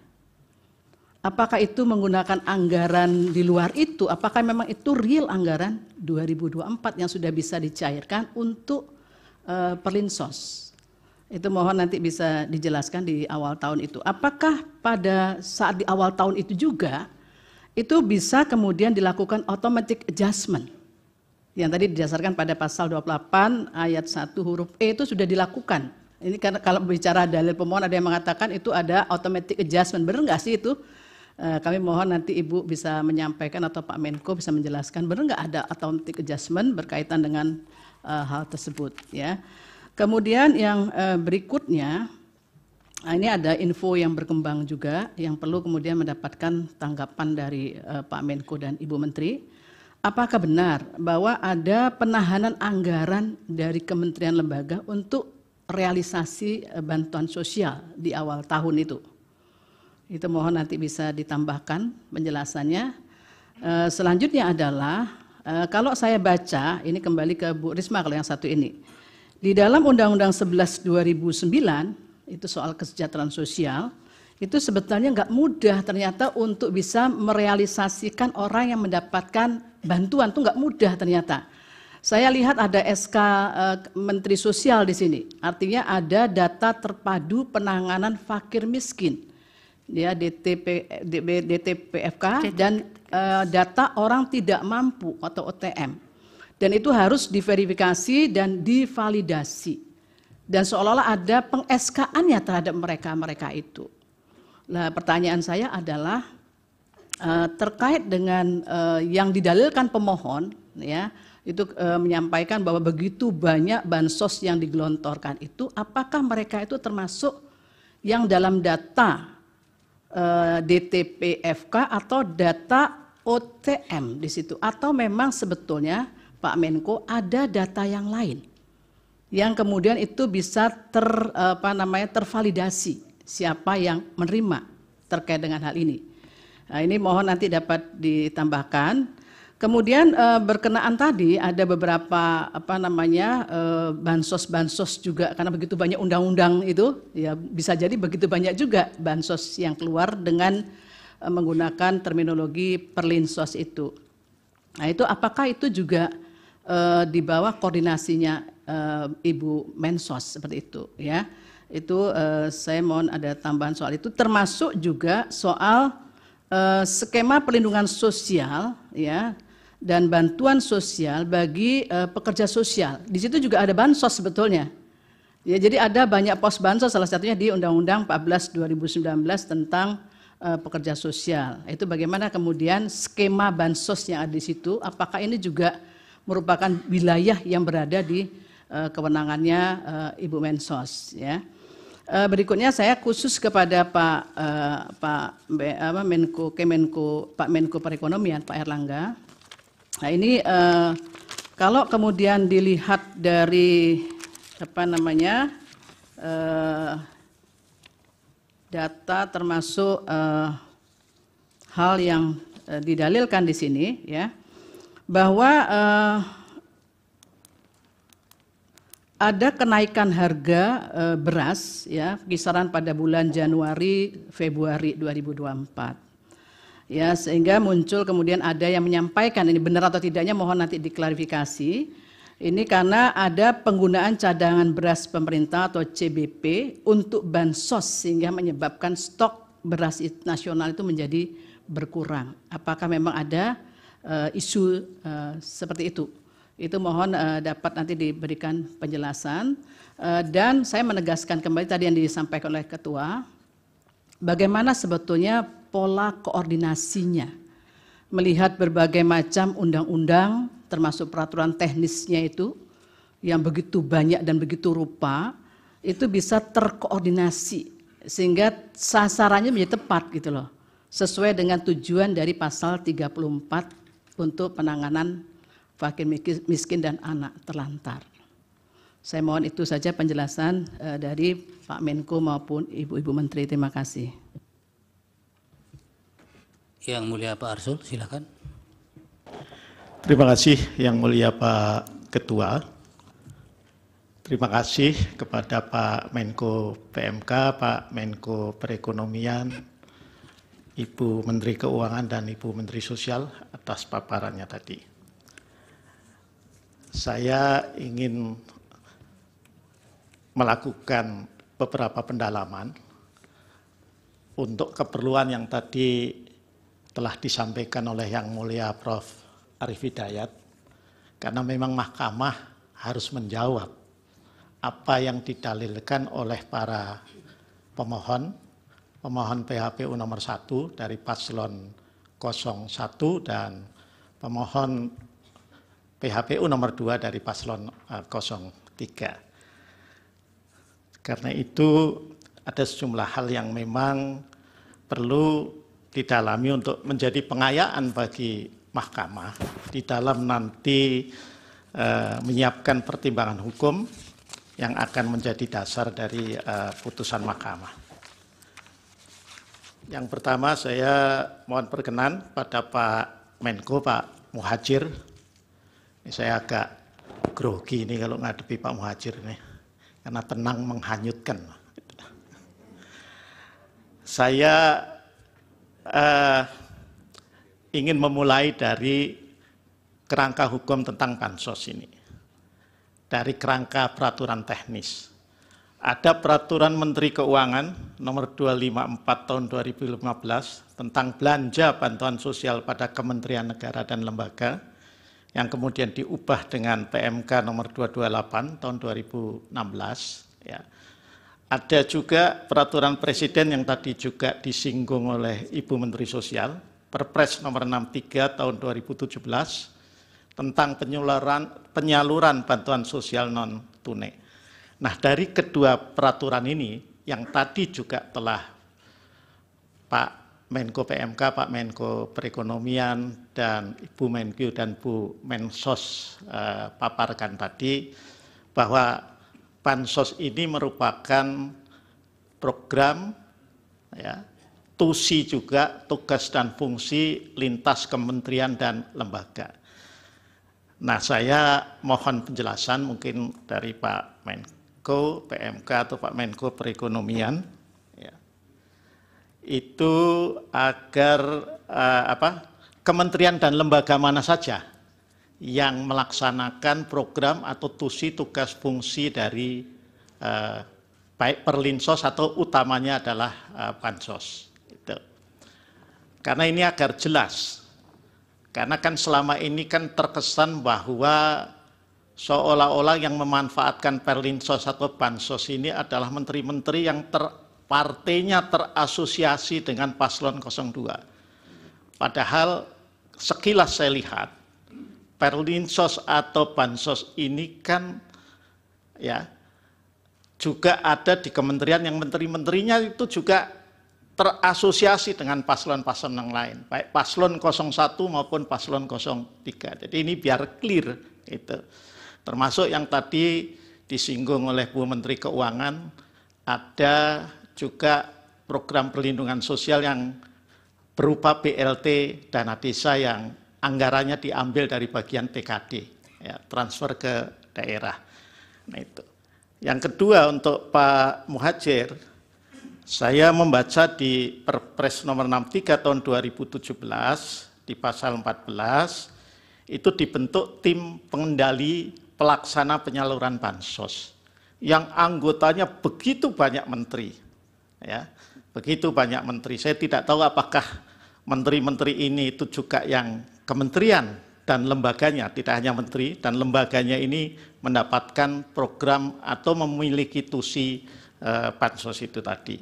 Apakah itu menggunakan anggaran di luar itu? Apakah memang itu real anggaran 2024 yang sudah bisa dicairkan untuk uh, perlinsos? Itu mohon nanti bisa dijelaskan di awal tahun itu. Apakah pada saat di awal tahun itu juga itu bisa kemudian dilakukan automatic adjustment? Yang tadi didasarkan pada pasal 28 ayat 1 huruf E itu sudah dilakukan. Ini karena kalau bicara dalil pemohon ada yang mengatakan itu ada automatic adjustment. Benar nggak sih itu? E, kami mohon nanti Ibu bisa menyampaikan atau Pak Menko bisa menjelaskan benar nggak ada automatic adjustment berkaitan dengan e, hal tersebut ya. Kemudian yang eh, berikutnya, ah, ini ada info yang berkembang juga yang perlu kemudian mendapatkan tanggapan dari eh, Pak Menko dan Ibu Menteri. Apakah benar bahwa ada penahanan anggaran dari kementerian lembaga untuk realisasi eh, bantuan sosial di awal tahun itu? Itu mohon nanti bisa ditambahkan penjelasannya. Selanjutnya adalah kalau saya baca, ini kembali ke Bu Risma kalau yang satu ini di dalam Undang-Undang 11 2009 itu soal kesejahteraan sosial itu sebetulnya nggak mudah ternyata untuk bisa merealisasikan orang yang mendapatkan bantuan itu nggak mudah ternyata. Saya lihat ada SK eh, Menteri Sosial di sini, artinya ada data terpadu penanganan fakir miskin, ya DTP, DTPFK dan uh, data orang tidak mampu atau OTM. Dan itu harus diverifikasi dan divalidasi. Dan seolah-olah ada pengeskaannya terhadap mereka-mereka itu. Nah pertanyaan saya adalah eh, terkait dengan eh, yang didalilkan pemohon ya itu e, menyampaikan bahwa begitu banyak bansos yang digelontorkan itu apakah mereka itu termasuk yang dalam data e, DTPFK atau data OTM di situ atau memang sebetulnya Pak Menko ada data yang lain yang kemudian itu bisa ter apa namanya tervalidasi siapa yang menerima terkait dengan hal ini. Nah, ini mohon nanti dapat ditambahkan. Kemudian eh, berkenaan tadi ada beberapa apa namanya eh, bansos-bansos juga karena begitu banyak undang-undang itu ya bisa jadi begitu banyak juga bansos yang keluar dengan eh, menggunakan terminologi perlinsos itu. Nah, itu apakah itu juga eh, di bawah koordinasinya eh, Ibu Mensos seperti itu ya. Itu eh, saya mohon ada tambahan soal itu termasuk juga soal eh, skema perlindungan sosial ya dan bantuan sosial bagi eh, pekerja sosial. Di situ juga ada bansos sebetulnya. Ya, jadi ada banyak pos bansos salah satunya di Undang-Undang 14 2019 tentang uh, pekerja sosial. Itu bagaimana kemudian skema bansos yang ada di situ apakah ini juga merupakan wilayah yang berada di uh, kewenangannya uh, Ibu Mensos ya. Uh, berikutnya saya khusus kepada Pak uh, Pak apa, Menko Kemenko Pak Menko Perekonomian Pak Erlangga. Nah ini uh, kalau kemudian dilihat dari apa namanya uh, data termasuk uh, hal yang uh, didalilkan di sini ya bahwa uh, ada kenaikan harga uh, beras ya kisaran pada bulan Januari Februari 2024. Ya, sehingga muncul kemudian ada yang menyampaikan ini benar atau tidaknya mohon nanti diklarifikasi. Ini karena ada penggunaan cadangan beras pemerintah atau CBP untuk bansos sehingga menyebabkan stok beras nasional itu menjadi berkurang. Apakah memang ada uh, isu uh, seperti itu. Itu mohon uh, dapat nanti diberikan penjelasan. Uh, dan saya menegaskan kembali tadi yang disampaikan oleh Ketua, bagaimana sebetulnya pola koordinasinya melihat berbagai macam undang-undang termasuk peraturan teknisnya itu yang begitu banyak dan begitu rupa itu bisa terkoordinasi sehingga sasarannya menjadi tepat gitu loh sesuai dengan tujuan dari pasal 34 untuk penanganan fakir miskin dan anak terlantar. Saya mohon itu saja penjelasan eh, dari Pak Menko maupun Ibu-Ibu Menteri. Terima kasih. Yang mulia Pak Arsul, silakan. Terima kasih Yang Mulia Pak Ketua. Terima kasih kepada Pak Menko PMK, Pak Menko Perekonomian, Ibu Menteri Keuangan dan Ibu Menteri Sosial atas paparannya tadi. Saya ingin melakukan beberapa pendalaman untuk keperluan yang tadi telah disampaikan oleh Yang Mulia Prof. Arif Hidayat, karena memang mahkamah harus menjawab apa yang didalilkan oleh para pemohon pemohon PHPU nomor 1 dari paslon 01 dan pemohon PHPU nomor 2 dari paslon 03. Eh, Karena itu ada sejumlah hal yang memang perlu didalami untuk menjadi pengayaan bagi mahkamah di dalam nanti e, menyiapkan pertimbangan hukum yang akan menjadi dasar dari e, putusan mahkamah. Yang pertama saya mohon perkenan pada Pak Menko, Pak Muhajir. Ini saya agak grogi ini kalau ngadepi Pak Muhajir ini. Karena tenang menghanyutkan. Saya eh, ingin memulai dari kerangka hukum tentang bansos ini. Dari kerangka peraturan teknis. Ada peraturan Menteri Keuangan nomor 254 tahun 2015 tentang belanja bantuan sosial pada kementerian negara dan lembaga yang kemudian diubah dengan PMK nomor 228 tahun 2016 ya. Ada juga peraturan presiden yang tadi juga disinggung oleh Ibu Menteri Sosial, Perpres nomor 63 tahun 2017 tentang penyaluran, penyaluran bantuan sosial non tunai. Nah dari kedua peraturan ini yang tadi juga telah Pak Menko PMK, Pak Menko Perekonomian, dan Ibu Menkyu dan Bu Mensos eh, paparkan tadi bahwa pansos ini merupakan program ya, tusi juga tugas dan fungsi lintas kementerian dan lembaga. Nah saya mohon penjelasan mungkin dari Pak Menko Menko PMK atau Pak Menko Perekonomian ya, itu agar uh, apa kementerian dan lembaga mana saja yang melaksanakan program atau tusi tugas fungsi dari uh, baik perlinsos atau utamanya adalah eh, pansos. Itu. Karena ini agar jelas, karena kan selama ini kan terkesan bahwa seolah-olah yang memanfaatkan perlinsos atau bansos ini adalah menteri-menteri yang ter, partainya terasosiasi dengan paslon 02. Padahal sekilas saya lihat perlinsos atau bansos ini kan ya juga ada di kementerian yang menteri-menterinya itu juga terasosiasi dengan paslon-paslon yang lain, baik paslon 01 maupun paslon 03. Jadi ini biar clear itu. Termasuk yang tadi disinggung oleh Bu Menteri Keuangan, ada juga program perlindungan sosial yang berupa BLT dana desa yang anggarannya diambil dari bagian TKD, ya, transfer ke daerah. Nah itu. Yang kedua untuk Pak Muhajir, saya membaca di Perpres nomor 63 tahun 2017 di pasal 14 itu dibentuk tim pengendali pelaksana penyaluran bansos yang anggotanya begitu banyak menteri ya begitu banyak menteri saya tidak tahu apakah menteri-menteri ini itu juga yang kementerian dan lembaganya tidak hanya menteri dan lembaganya ini mendapatkan program atau memiliki tusi eh, bansos itu tadi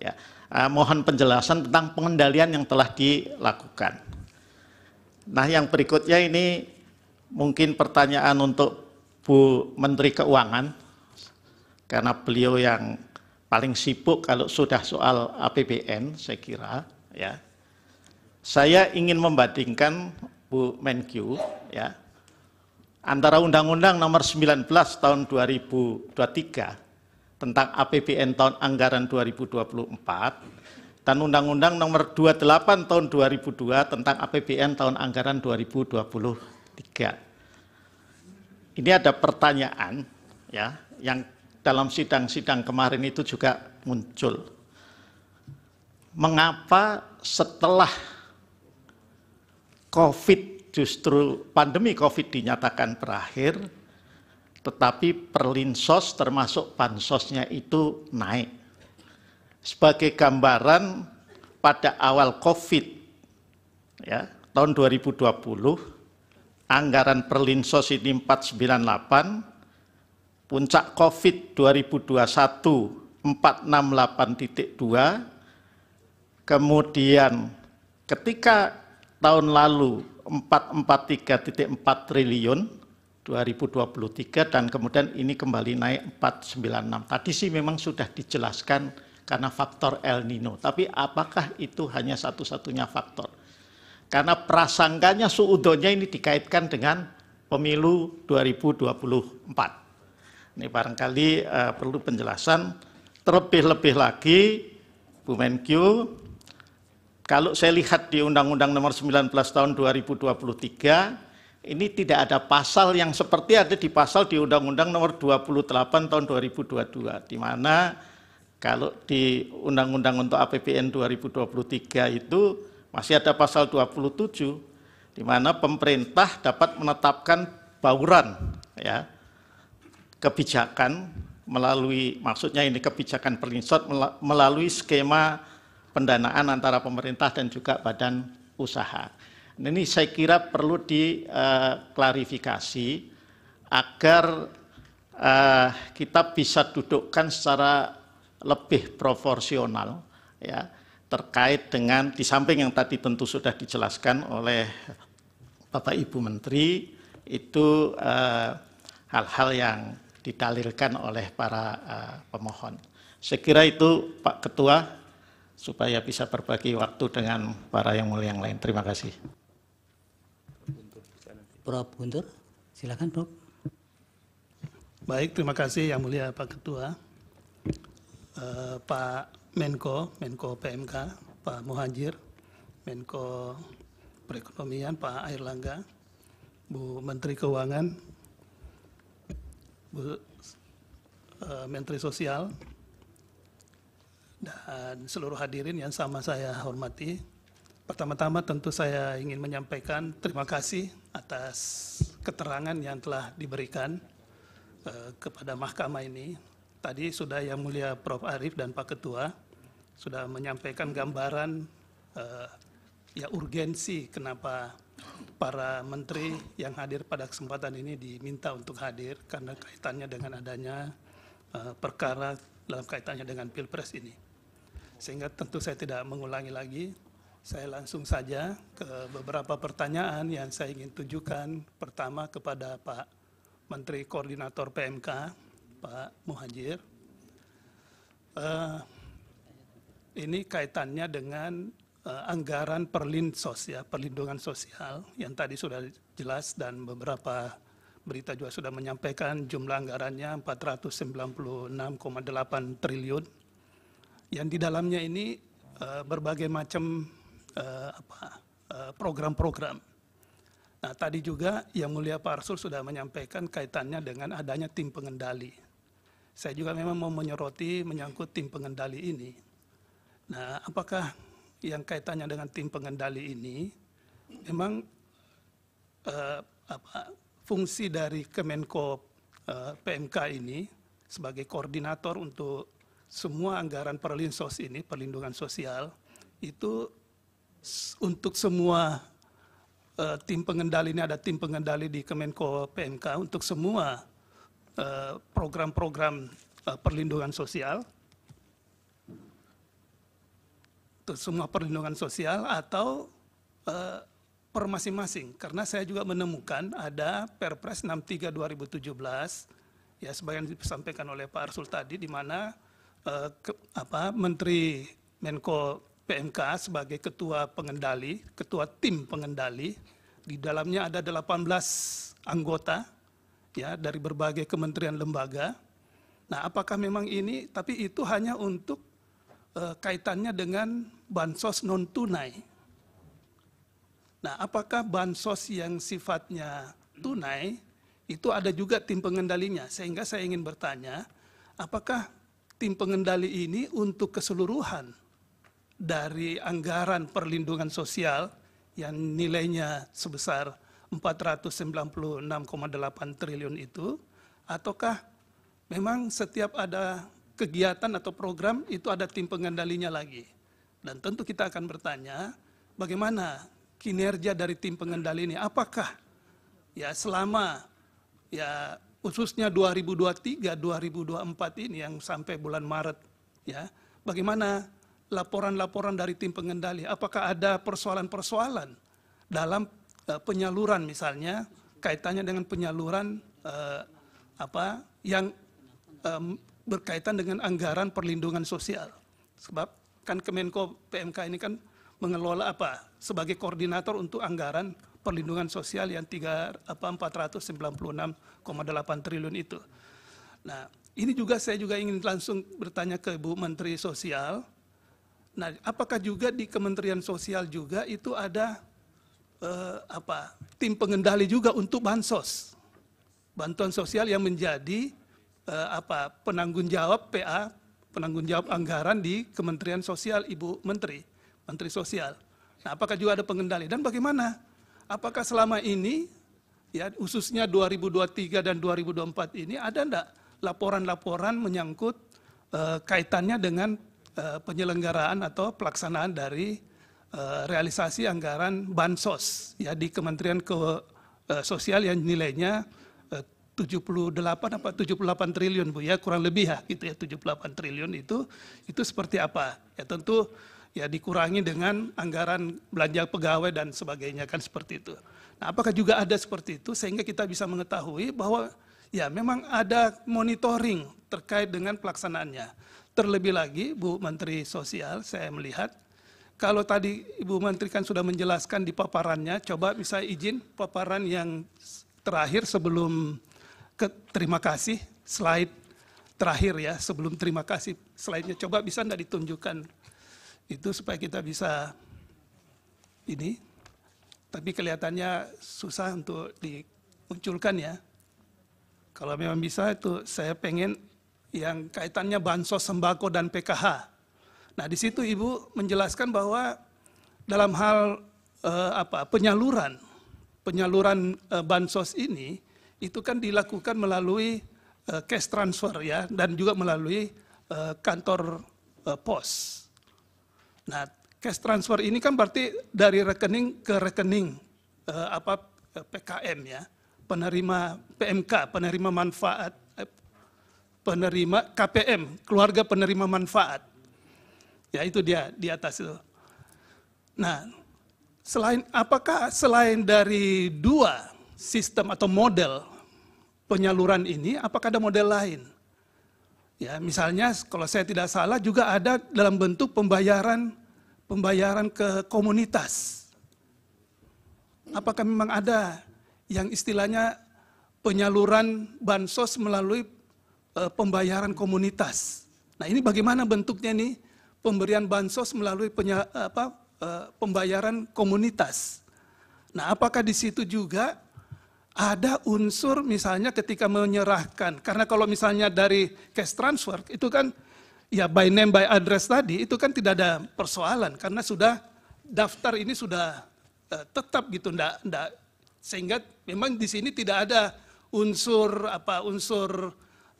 ya eh, mohon penjelasan tentang pengendalian yang telah dilakukan nah yang berikutnya ini mungkin pertanyaan untuk Bu Menteri Keuangan, karena beliau yang paling sibuk kalau sudah soal APBN, saya kira. ya. Saya ingin membandingkan Bu Menkyu, ya, antara Undang-Undang nomor 19 tahun 2023 tentang APBN tahun anggaran 2024 dan Undang-Undang nomor 28 tahun 2002 tentang APBN tahun anggaran 2023 ini ada pertanyaan ya yang dalam sidang-sidang kemarin itu juga muncul. Mengapa setelah COVID justru pandemi COVID dinyatakan berakhir, tetapi perlinsos termasuk pansosnya itu naik. Sebagai gambaran pada awal COVID ya, tahun 2020 anggaran Perlinsos ini 498, puncak COVID 2021 468.2, kemudian ketika tahun lalu 443.4 triliun 2023 dan kemudian ini kembali naik 496. Tadi sih memang sudah dijelaskan karena faktor El Nino, tapi apakah itu hanya satu-satunya faktor? Karena prasangkanya suudonya ini dikaitkan dengan pemilu 2024. Ini barangkali uh, perlu penjelasan. Terlebih-lebih lagi, Bu Menkyu, kalau saya lihat di Undang-Undang Nomor 19 Tahun 2023, ini tidak ada pasal yang seperti ada di pasal di Undang-Undang Nomor 28 Tahun 2022, di mana kalau di Undang-Undang untuk APBN 2023 itu masih ada pasal 27 di mana pemerintah dapat menetapkan bauran ya kebijakan melalui maksudnya ini kebijakan perinsot melalui skema pendanaan antara pemerintah dan juga badan usaha. Ini saya kira perlu diklarifikasi eh, uh, agar uh, kita bisa dudukkan secara lebih proporsional ya terkait dengan di samping yang tadi tentu sudah dijelaskan oleh Bapak Ibu Menteri itu eh, hal-hal eh, yang didalilkan oleh para eh, pemohon. Sekira itu Pak Ketua supaya bisa berbagi waktu dengan para yang mulia yang lain. Terima kasih. Prof. Guntur, silakan Prof. Baik, terima kasih yang mulia Pak Ketua. Uh, Pak Menko, Menko PMK, Pak Muhajir, Menko Perekonomian, Pak Airlangga, Bu Menteri Keuangan, Bu eh, Menteri Sosial, dan seluruh hadirin yang sama saya hormati. Pertama-tama tentu saya ingin menyampaikan terima kasih atas keterangan yang telah diberikan eh, kepada mahkamah ini. Tadi sudah yang mulia Prof. Arif dan Pak Ketua sudah menyampaikan gambaran uh, ya urgensi kenapa para menteri yang hadir pada kesempatan ini diminta untuk hadir karena kaitannya dengan adanya uh, perkara dalam kaitannya dengan pilpres ini. Sehingga tentu saya tidak mengulangi lagi, saya langsung saja ke beberapa pertanyaan yang saya ingin tunjukkan Pertama kepada Pak Menteri Koordinator PMK, Pak Muhajir. Uh, ini kaitannya dengan eh, anggaran perlinsos ya, perlindungan sosial yang tadi sudah jelas dan beberapa berita juga sudah menyampaikan jumlah anggarannya 496,8 triliun yang di dalamnya ini uh, berbagai macam uh, program-program. Uh, nah, tadi juga yang Mulia Pak Arsul sudah menyampaikan kaitannya dengan adanya tim pengendali. Saya juga memang mau menyoroti menyangkut tim pengendali ini Nah, apakah yang kaitannya dengan tim pengendali ini memang eh, apa, fungsi dari Kemenko eh, PMK ini sebagai koordinator untuk semua anggaran perlinsos ini, perlindungan sosial, itu untuk semua uh, tim pengendali ini ada tim pengendali di Kemenko PMK untuk semua eh, program-program uh, perlindungan sosial semua perlindungan sosial atau uh, per masing-masing karena saya juga menemukan ada Perpres 63 2017 ya sebagian disampaikan oleh Pak Arsul tadi di mana eh, ke, apa Menteri Menko PMK sebagai ketua pengendali, ketua tim pengendali di dalamnya ada 18 anggota ya dari berbagai kementerian lembaga. Nah, apakah memang ini tapi itu hanya untuk eh, kaitannya dengan bansos non tunai. Nah, apakah bansos yang sifatnya tunai itu ada juga tim pengendalinya? Sehingga saya ingin bertanya, apakah tim pengendali ini untuk keseluruhan dari anggaran perlindungan sosial yang nilainya sebesar 496,8 triliun itu ataukah memang setiap ada kegiatan atau program itu ada tim pengendalinya lagi. Dan tentu kita akan bertanya, bagaimana kinerja dari tim pengendali ini? Apakah ya selama ya khususnya 2023 2024 ini yang sampai bulan Maret ya, bagaimana laporan-laporan dari tim pengendali? Apakah ada persoalan-persoalan dalam uh, penyaluran misalnya kaitannya dengan penyaluran uh, apa yang berkaitan dengan anggaran perlindungan sosial. Sebab kan Kemenko PMK ini kan mengelola apa? Sebagai koordinator untuk anggaran perlindungan sosial yang 3 apa 496,8 triliun itu. Nah, ini juga saya juga ingin langsung bertanya ke Ibu Menteri Sosial. Nah, apakah juga di Kementerian Sosial juga itu ada eh, apa tim pengendali juga untuk bansos, bantuan sosial yang menjadi Eh, apa penanggung jawab PA, penanggung jawab anggaran di Kementerian Sosial Ibu Menteri, Menteri Sosial. Nah, apakah juga ada pengendali dan bagaimana? Apakah selama ini ya khususnya 2023 dan 2024 ini ada enggak laporan-laporan menyangkut eh, kaitannya dengan eh, penyelenggaraan atau pelaksanaan dari eh, realisasi anggaran bansos ya di Kementerian ke, eh, Sosial yang nilainya 78 apa 78 triliun Bu ya, kurang lebih ya gitu ya 78 triliun itu itu seperti apa? Ya tentu ya dikurangi dengan anggaran belanja pegawai dan sebagainya kan seperti itu. Nah, apakah juga ada seperti itu sehingga kita bisa mengetahui bahwa ya memang ada monitoring terkait dengan pelaksanaannya. Terlebih lagi Bu Menteri Sosial saya melihat kalau tadi Ibu Menteri kan sudah menjelaskan di paparannya, coba bisa izin paparan yang terakhir sebelum ke terima kasih slide terakhir ya sebelum terima kasih slide-nya coba bisa enggak ditunjukkan itu supaya kita bisa ini tapi kelihatannya susah untuk dimunculkan ya kalau memang bisa itu saya pengen yang kaitannya bansos sembako dan PKH nah di situ ibu menjelaskan bahwa dalam hal eh, apa penyaluran penyaluran eh, bansos ini itu kan dilakukan melalui uh, cash transfer ya dan juga melalui uh, kantor uh, pos. Nah, cash transfer ini kan berarti dari rekening ke rekening uh, apa PKM ya, penerima PMK, penerima manfaat penerima KPM, keluarga penerima manfaat. Ya itu dia di atas itu. Nah, selain apakah selain dari dua sistem atau model penyaluran ini, apakah ada model lain? Ya, misalnya kalau saya tidak salah juga ada dalam bentuk pembayaran pembayaran ke komunitas. Apakah memang ada yang istilahnya penyaluran bansos melalui e, pembayaran komunitas? Nah, ini bagaimana bentuknya nih pemberian bansos melalui penya, apa, e, pembayaran komunitas? Nah, apakah di situ juga ada unsur misalnya ketika menyerahkan. Karena kalau misalnya dari cash transfer itu kan ya by name by address tadi itu kan tidak ada persoalan karena sudah daftar ini sudah uh, tetap gitu ndak ndak sehingga memang di sini tidak ada unsur apa unsur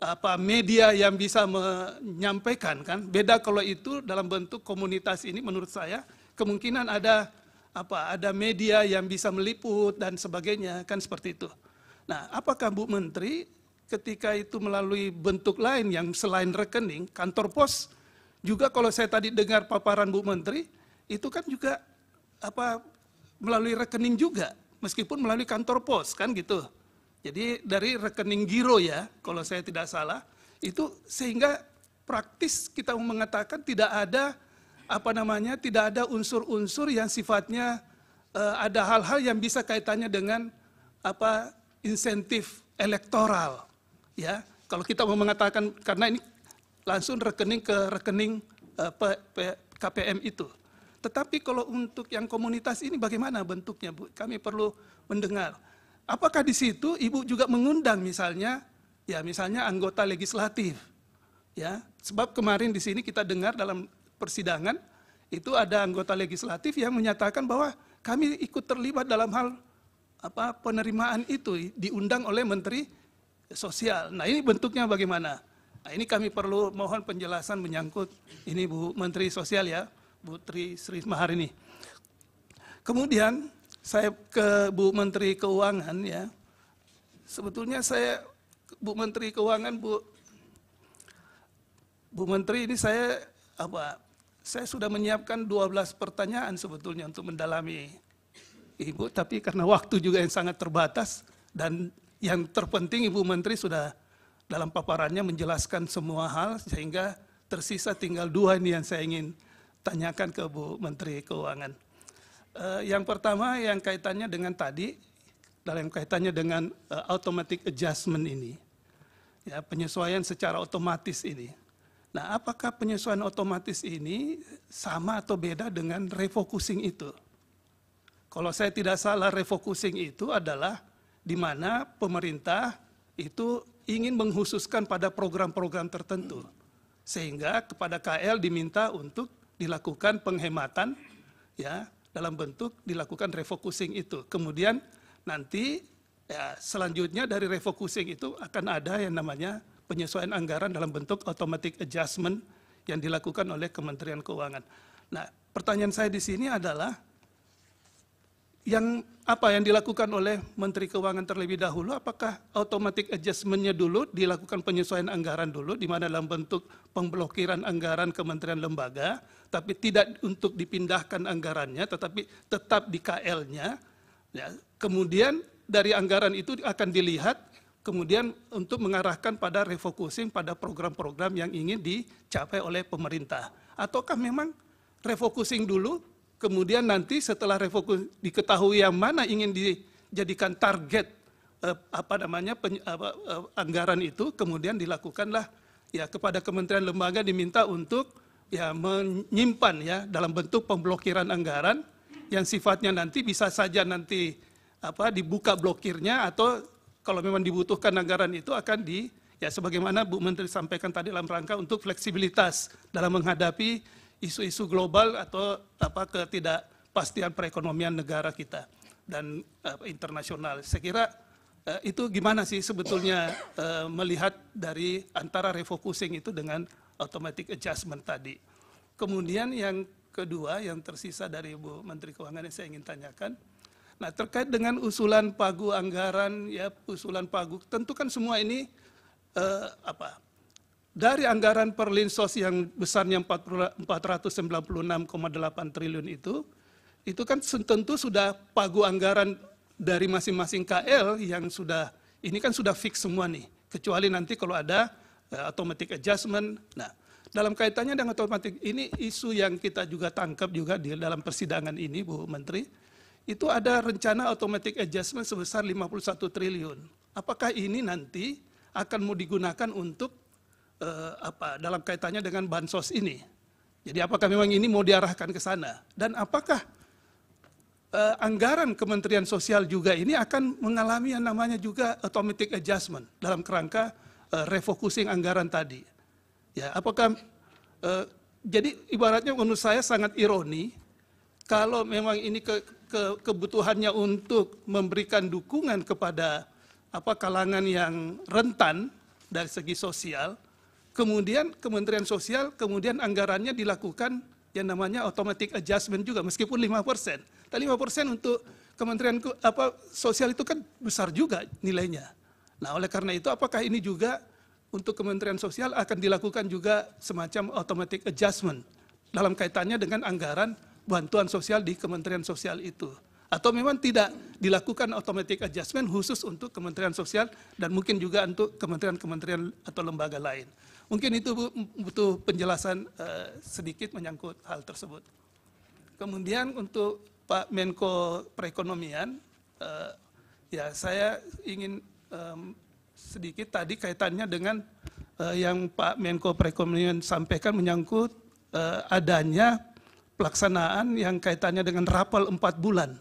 apa media yang bisa menyampaikan kan. Beda kalau itu dalam bentuk komunitas ini menurut saya kemungkinan ada apa ada media yang bisa meliput dan sebagainya kan seperti itu. Nah, apakah Bu Menteri ketika itu melalui bentuk lain yang selain rekening, kantor pos juga kalau saya tadi dengar paparan Bu Menteri itu kan juga apa melalui rekening juga meskipun melalui kantor pos kan gitu. Jadi dari rekening giro ya kalau saya tidak salah itu sehingga praktis kita mengatakan tidak ada apa namanya tidak ada unsur-unsur yang sifatnya uh, ada hal-hal yang bisa kaitannya dengan apa insentif elektoral ya kalau kita mau mengatakan karena ini langsung rekening ke rekening uh, eh, KPM itu tetapi kalau untuk yang komunitas ini bagaimana bentuknya Bu kami perlu mendengar apakah di situ Ibu juga mengundang misalnya ya misalnya anggota legislatif ya sebab kemarin di sini kita dengar dalam persidangan itu ada anggota legislatif yang menyatakan bahwa kami ikut terlibat dalam hal apa penerimaan itu diundang oleh menteri sosial. Nah, ini bentuknya bagaimana? Nah, ini kami perlu mohon penjelasan menyangkut ini Bu Menteri Sosial ya, Bu Tri Sri Maharini. Kemudian saya ke Bu Menteri Keuangan ya. Sebetulnya saya Bu Menteri Keuangan Bu Bu Menteri ini saya apa saya sudah menyiapkan 12 pertanyaan sebetulnya untuk mendalami Ibu, tapi karena waktu juga yang sangat terbatas dan yang terpenting Ibu Menteri sudah dalam paparannya menjelaskan semua hal sehingga tersisa tinggal dua ini yang saya ingin tanyakan ke Bu Menteri Keuangan. Eh, yang pertama yang kaitannya dengan tadi dalam kaitannya dengan eh, automatic adjustment ini. Ya, penyesuaian secara otomatis ini Nah, apakah penyesuaian otomatis ini sama atau beda dengan refocusing itu? Kalau saya tidak salah, refocusing itu adalah di mana pemerintah itu ingin menghususkan pada program-program tertentu. Sehingga kepada KL diminta untuk dilakukan penghematan ya dalam bentuk dilakukan refocusing itu. Kemudian nanti ya selanjutnya dari refocusing itu akan ada yang namanya penyesuaian anggaran dalam bentuk automatic adjustment yang dilakukan oleh Kementerian Keuangan. Nah, pertanyaan saya di sini adalah yang apa yang dilakukan oleh Menteri Keuangan terlebih dahulu, apakah automatic adjustmentnya dulu dilakukan penyesuaian anggaran dulu, di mana dalam bentuk pemblokiran anggaran kementerian lembaga, tapi tidak untuk dipindahkan anggarannya, tetapi tetap di KL-nya. Ya, kemudian dari anggaran itu akan dilihat kemudian untuk mengarahkan pada refocusing pada program-program yang ingin dicapai oleh pemerintah. Ataukah memang refocusing dulu, kemudian nanti setelah refocus diketahui yang mana ingin dijadikan target eh, apa namanya peny, eh, apa, eh, anggaran itu, kemudian dilakukanlah ya kepada kementerian lembaga diminta untuk ya menyimpan ya dalam bentuk pemblokiran anggaran yang sifatnya nanti bisa saja nanti apa dibuka blokirnya atau kalau memang dibutuhkan anggaran itu akan di ya sebagaimana Bu Menteri sampaikan tadi dalam rangka untuk fleksibilitas dalam menghadapi isu-isu global atau apa ketidakpastian perekonomian negara kita dan uh, internasional. Saya kira uh, itu gimana sih sebetulnya uh, melihat dari antara refocusing itu dengan automatic adjustment tadi. Kemudian yang kedua yang tersisa dari Bu Menteri Keuangan yang saya ingin tanyakan, Nah, terkait dengan usulan pagu anggaran ya, usulan pagu, tentu kan semua ini eh, apa? Dari anggaran perlinsos yang besarnya 496,8 triliun itu, itu kan tentu sudah pagu anggaran dari masing-masing KL yang sudah ini kan sudah fix semua nih, kecuali nanti kalau ada eh, automatic adjustment. Nah, dalam kaitannya dengan automatic ini isu yang kita juga tangkap juga di dalam persidangan ini Bu Menteri itu ada rencana automatic adjustment sebesar 51 triliun. Apakah ini nanti akan mau digunakan untuk eh, apa dalam kaitannya dengan bansos ini? Jadi apakah memang ini mau diarahkan ke sana? Dan apakah eh, anggaran Kementerian Sosial juga ini akan mengalami yang namanya juga automatic adjustment dalam kerangka eh, refocusing anggaran tadi? Ya, apakah eh, jadi ibaratnya menurut saya sangat ironi kalau memang ini ke ke kebutuhannya untuk memberikan dukungan kepada apa kalangan yang rentan dari segi sosial, kemudian Kementerian Sosial kemudian anggarannya dilakukan yang namanya automatic adjustment juga meskipun 5%. Tadi 5% untuk Kementerian apa Sosial itu kan besar juga nilainya. Nah, oleh karena itu apakah ini juga untuk Kementerian Sosial akan dilakukan juga semacam automatic adjustment dalam kaitannya dengan anggaran bantuan sosial di Kementerian Sosial itu. Atau memang tidak dilakukan automatic adjustment khusus untuk Kementerian Sosial dan mungkin juga untuk kementerian-kementerian atau lembaga lain. Mungkin itu butuh penjelasan eh, sedikit menyangkut hal tersebut. Kemudian untuk Pak Menko Perekonomian, eh, ya saya ingin sedikit tadi kaitannya dengan eh, yang Pak Menko Perekonomian sampaikan menyangkut adanya pelaksanaan yang kaitannya dengan rapel 4 bulan.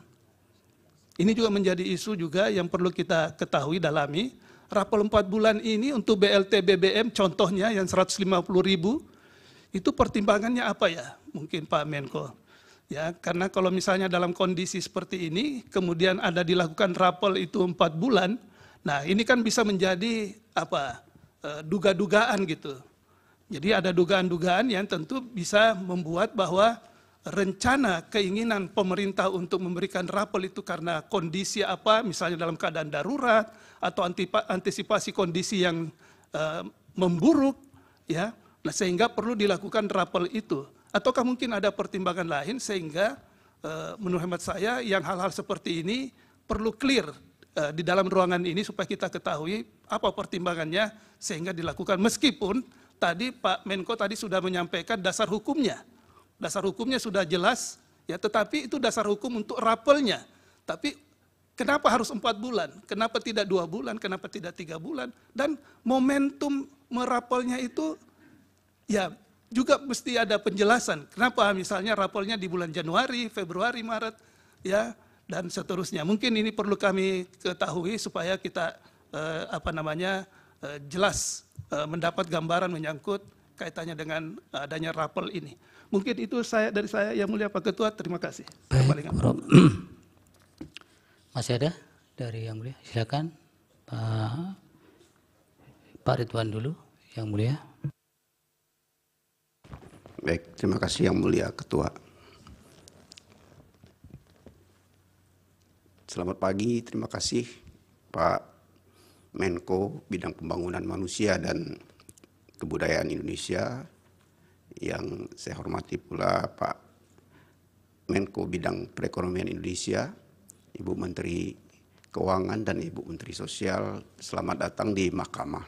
Ini juga menjadi isu juga yang perlu kita ketahui dalami. Rapel 4 bulan ini untuk BLT BBM contohnya yang 150 ribu, itu pertimbangannya apa ya? Mungkin Pak Menko. Ya, karena kalau misalnya dalam kondisi seperti ini, kemudian ada dilakukan rapel itu empat bulan, nah ini kan bisa menjadi apa e, duga-dugaan gitu. Jadi ada dugaan-dugaan yang tentu bisa membuat bahwa rencana keinginan pemerintah untuk memberikan rapel itu karena kondisi apa, misalnya dalam keadaan darurat atau antisipasi kondisi yang uh, memburuk, ya, nah sehingga perlu dilakukan rapel itu. Ataukah mungkin ada pertimbangan lain sehingga uh, menurut hemat saya yang hal-hal seperti ini perlu clear uh, di dalam ruangan ini supaya kita ketahui apa pertimbangannya sehingga dilakukan meskipun tadi Pak Menko tadi sudah menyampaikan dasar hukumnya Dasar hukumnya sudah jelas, ya tetapi itu dasar hukum untuk rapelnya. Tapi kenapa harus empat bulan? Kenapa tidak dua bulan? Kenapa tidak tiga bulan? Dan momentum merapelnya itu ya juga mesti ada penjelasan. Kenapa misalnya rapelnya di bulan Januari, Februari, Maret, ya dan seterusnya. Mungkin ini perlu kami ketahui supaya kita eh, apa namanya eh, jelas eh, mendapat gambaran menyangkut kaitannya dengan adanya rapel ini. Mungkin itu saya dari saya yang mulia Pak Ketua, terima kasih. Baik, Masih ada dari yang mulia? Silakan Pak, Pak Ridwan dulu yang mulia. Baik, terima kasih yang mulia Ketua. Selamat pagi, terima kasih Pak Menko Bidang Pembangunan Manusia dan kebudayaan Indonesia yang saya hormati pula Pak Menko Bidang Perekonomian Indonesia, Ibu Menteri Keuangan dan Ibu Menteri Sosial, selamat datang di mahkamah.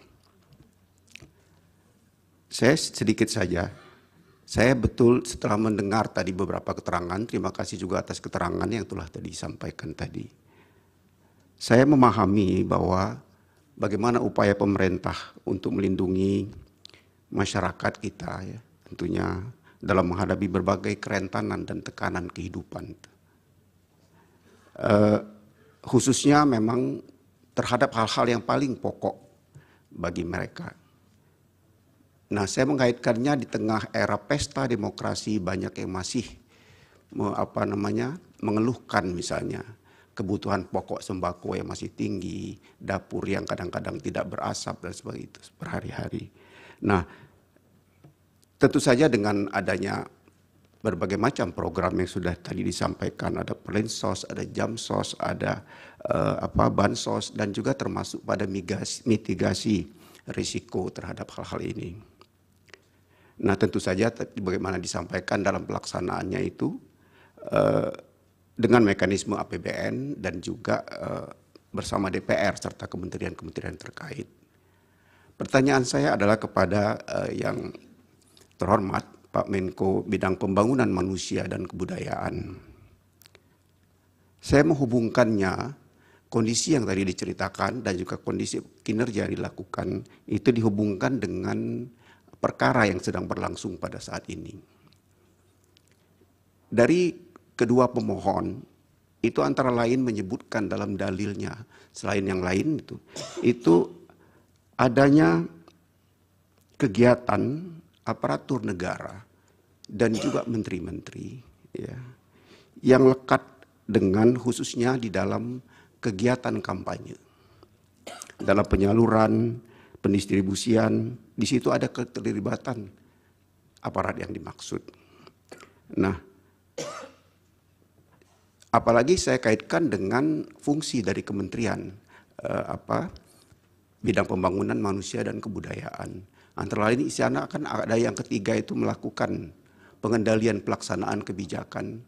Saya sedikit saja, saya betul setelah mendengar tadi beberapa keterangan, terima kasih juga atas keterangan yang telah tadi disampaikan tadi. Saya memahami bahwa bagaimana upaya pemerintah untuk melindungi masyarakat kita ya tentunya dalam menghadapi berbagai kerentanan dan tekanan kehidupan. Uh, khususnya memang terhadap hal-hal yang paling pokok bagi mereka. Nah, saya mengaitkannya di tengah era pesta demokrasi banyak yang masih apa namanya mengeluhkan misalnya kebutuhan pokok sembako yang masih tinggi, dapur yang kadang-kadang tidak berasap dan sebagainya itu berhari-hari. Nah, tentu saja dengan adanya berbagai macam program yang sudah tadi disampaikan ada pelinsos, ada jamsos, ada uh, apa bansos dan juga termasuk pada migas, mitigasi risiko terhadap hal-hal ini. Nah tentu saja bagaimana disampaikan dalam pelaksanaannya itu uh, dengan mekanisme APBN dan juga uh, bersama DPR serta kementerian-kementerian terkait. Pertanyaan saya adalah kepada uh, yang terhormat Pak Menko bidang pembangunan manusia dan kebudayaan. Saya menghubungkannya kondisi yang tadi diceritakan dan juga kondisi kinerja yang dilakukan itu dihubungkan dengan perkara yang sedang berlangsung pada saat ini. Dari kedua pemohon itu antara lain menyebutkan dalam dalilnya selain yang lain itu itu adanya kegiatan aparatur negara dan juga menteri-menteri ya, yang lekat dengan khususnya di dalam kegiatan kampanye. Dalam penyaluran, pendistribusian, di situ ada keterlibatan aparat yang dimaksud. Nah, apalagi saya kaitkan dengan fungsi dari kementerian eh, apa bidang pembangunan manusia dan kebudayaan. Antara lain Isyana akan ada yang ketiga itu melakukan pengendalian pelaksanaan kebijakan.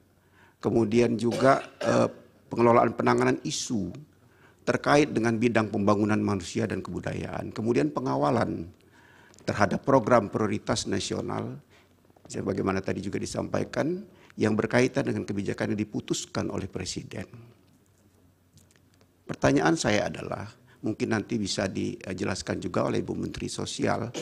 Kemudian juga eh, pengelolaan penanganan isu terkait dengan bidang pembangunan manusia dan kebudayaan. Kemudian pengawalan terhadap program prioritas nasional sebagaimana tadi juga disampaikan yang berkaitan dengan kebijakan yang diputuskan oleh presiden. Pertanyaan saya adalah mungkin nanti bisa dijelaskan juga oleh Ibu Menteri Sosial.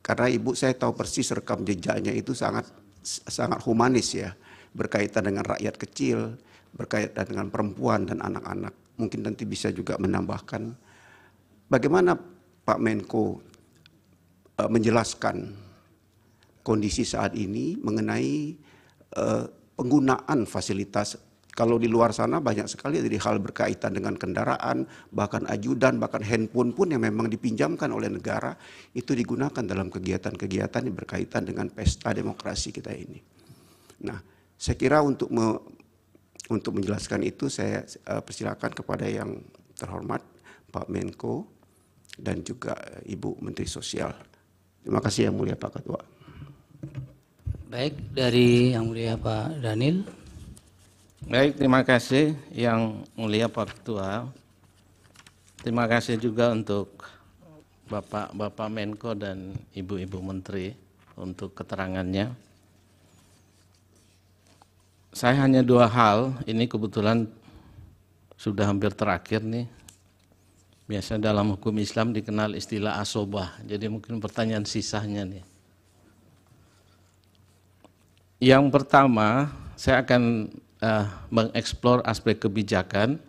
Karena Ibu saya tahu persis rekam jejaknya itu sangat sangat humanis ya, berkaitan dengan rakyat kecil, berkaitan dengan perempuan dan anak-anak. Mungkin nanti bisa juga menambahkan bagaimana Pak Menko e, menjelaskan kondisi saat ini mengenai e, penggunaan fasilitas kalau di luar sana banyak sekali dari hal berkaitan dengan kendaraan, bahkan ajudan, bahkan handphone pun yang memang dipinjamkan oleh negara itu digunakan dalam kegiatan-kegiatan yang berkaitan dengan pesta demokrasi kita ini. Nah, saya kira untuk me, untuk menjelaskan itu saya eh, persilakan kepada yang terhormat Pak Menko dan juga eh, Ibu Menteri Sosial. Terima kasih yang mulia Pak Ketua. Baik, dari yang mulia Pak Daniel. Baik, terima kasih yang mulia Pak Ketua. Terima kasih juga untuk Bapak-Bapak Menko dan Ibu-Ibu Menteri untuk keterangannya. Saya hanya dua hal, ini kebetulan sudah hampir terakhir nih. Biasa dalam hukum Islam dikenal istilah asobah, jadi mungkin pertanyaan sisanya nih. Yang pertama, saya akan uh, mengeksplor aspek kebijakan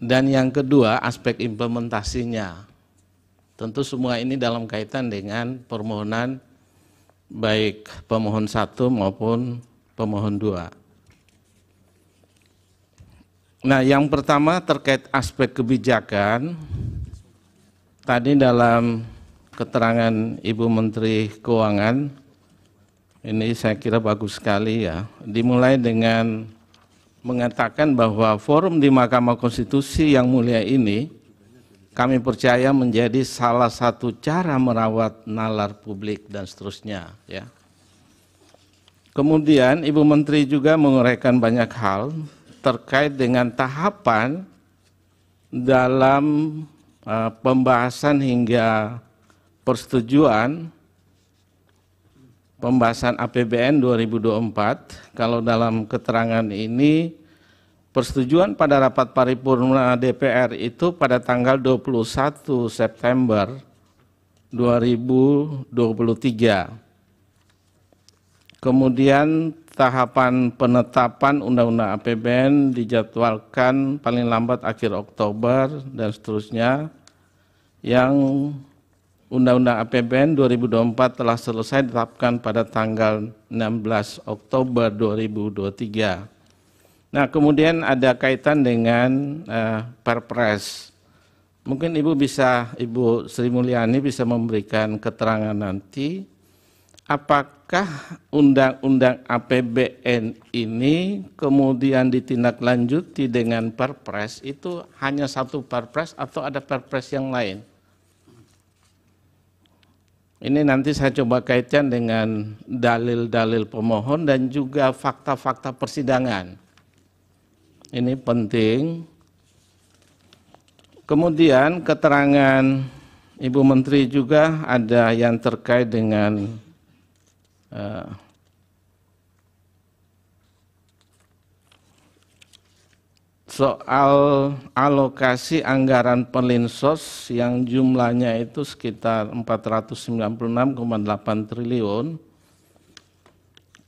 dan yang kedua aspek implementasinya. Tentu semua ini dalam kaitan dengan permohonan baik pemohon satu maupun pemohon dua. Nah, yang pertama terkait aspek kebijakan. Tadi dalam keterangan Ibu Menteri Keuangan ini saya kira bagus sekali ya. Dimulai dengan mengatakan bahwa forum di Mahkamah Konstitusi yang mulia ini kami percaya menjadi salah satu cara merawat nalar publik dan seterusnya ya. Kemudian Ibu Menteri juga menguraikan banyak hal terkait dengan tahapan dalam uh, pembahasan hingga persetujuan pembahasan APBN 2024 kalau dalam keterangan ini persetujuan pada rapat paripurna DPR itu pada tanggal 21 September 2023. Kemudian tahapan penetapan undang-undang APBN dijadwalkan paling lambat akhir Oktober dan seterusnya yang Undang-Undang APBN 2024 telah selesai ditetapkan pada tanggal 16 Oktober 2023. Nah, kemudian ada kaitan dengan uh, Perpres. Mungkin Ibu bisa, Ibu Sri Mulyani bisa memberikan keterangan nanti apakah undang-undang APBN ini kemudian ditindaklanjuti dengan Perpres itu hanya satu Perpres atau ada Perpres yang lain? Ini nanti saya coba kaitkan dengan dalil-dalil pemohon dan juga fakta-fakta persidangan. Ini penting. Kemudian keterangan Ibu Menteri juga ada yang terkait dengan uh, soal alokasi anggaran pelinsos yang jumlahnya itu sekitar 496,8 triliun.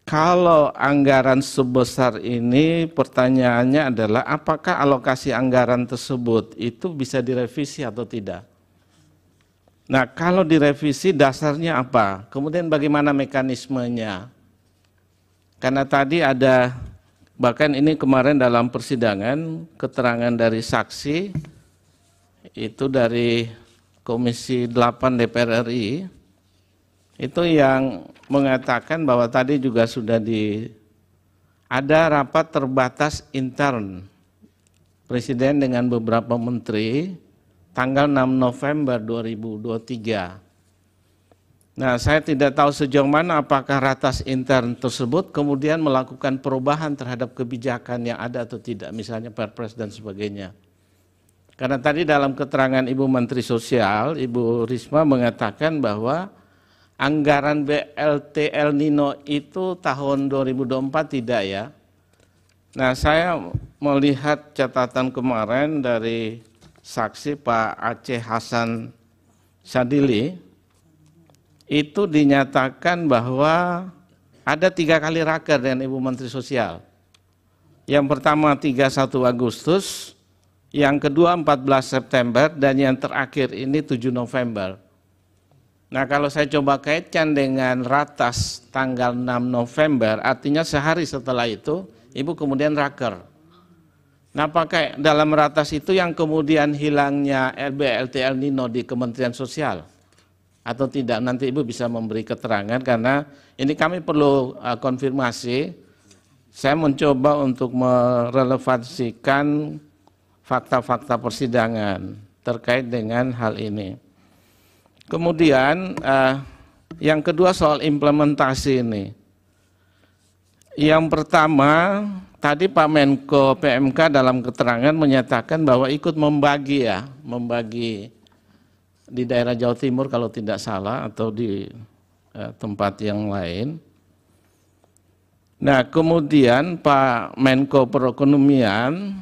Kalau anggaran sebesar ini pertanyaannya adalah apakah alokasi anggaran tersebut itu bisa direvisi atau tidak? Nah, kalau direvisi dasarnya apa? Kemudian bagaimana mekanismenya? Karena tadi ada Bahkan ini kemarin dalam persidangan keterangan dari saksi itu dari Komisi 8 DPR RI itu yang mengatakan bahwa tadi juga sudah di ada rapat terbatas intern Presiden dengan beberapa menteri tanggal 6 November 2023 Nah, saya tidak tahu sejauh mana apakah ratas intern tersebut kemudian melakukan perubahan terhadap kebijakan yang ada atau tidak, misalnya Perpres dan sebagainya. Karena tadi dalam keterangan Ibu Menteri Sosial, Ibu Risma mengatakan bahwa anggaran BLT El Nino itu tahun 2024 tidak ya. Nah, saya melihat catatan kemarin dari saksi Pak Aceh Hasan Sadili, itu dinyatakan bahwa ada tiga kali raker dengan Ibu Menteri Sosial. Yang pertama 31 Agustus, yang kedua 14 September, dan yang terakhir ini 7 November. Nah kalau saya coba kaitkan dengan ratas tanggal 6 November, artinya sehari setelah itu, Ibu kemudian raker. Nah pakai dalam ratas itu yang kemudian hilangnya LBLTL Nino di Kementerian Sosial atau tidak nanti Ibu bisa memberi keterangan karena ini kami perlu uh, konfirmasi. Saya mencoba untuk merelevansikan fakta-fakta persidangan terkait dengan hal ini. Kemudian uh, yang kedua soal implementasi ini. Yang pertama tadi Pak Menko PMK dalam keterangan menyatakan bahwa ikut membagi ya, membagi di daerah Jawa Timur kalau tidak salah atau di eh, tempat yang lain. Nah, kemudian Pak Menko Perekonomian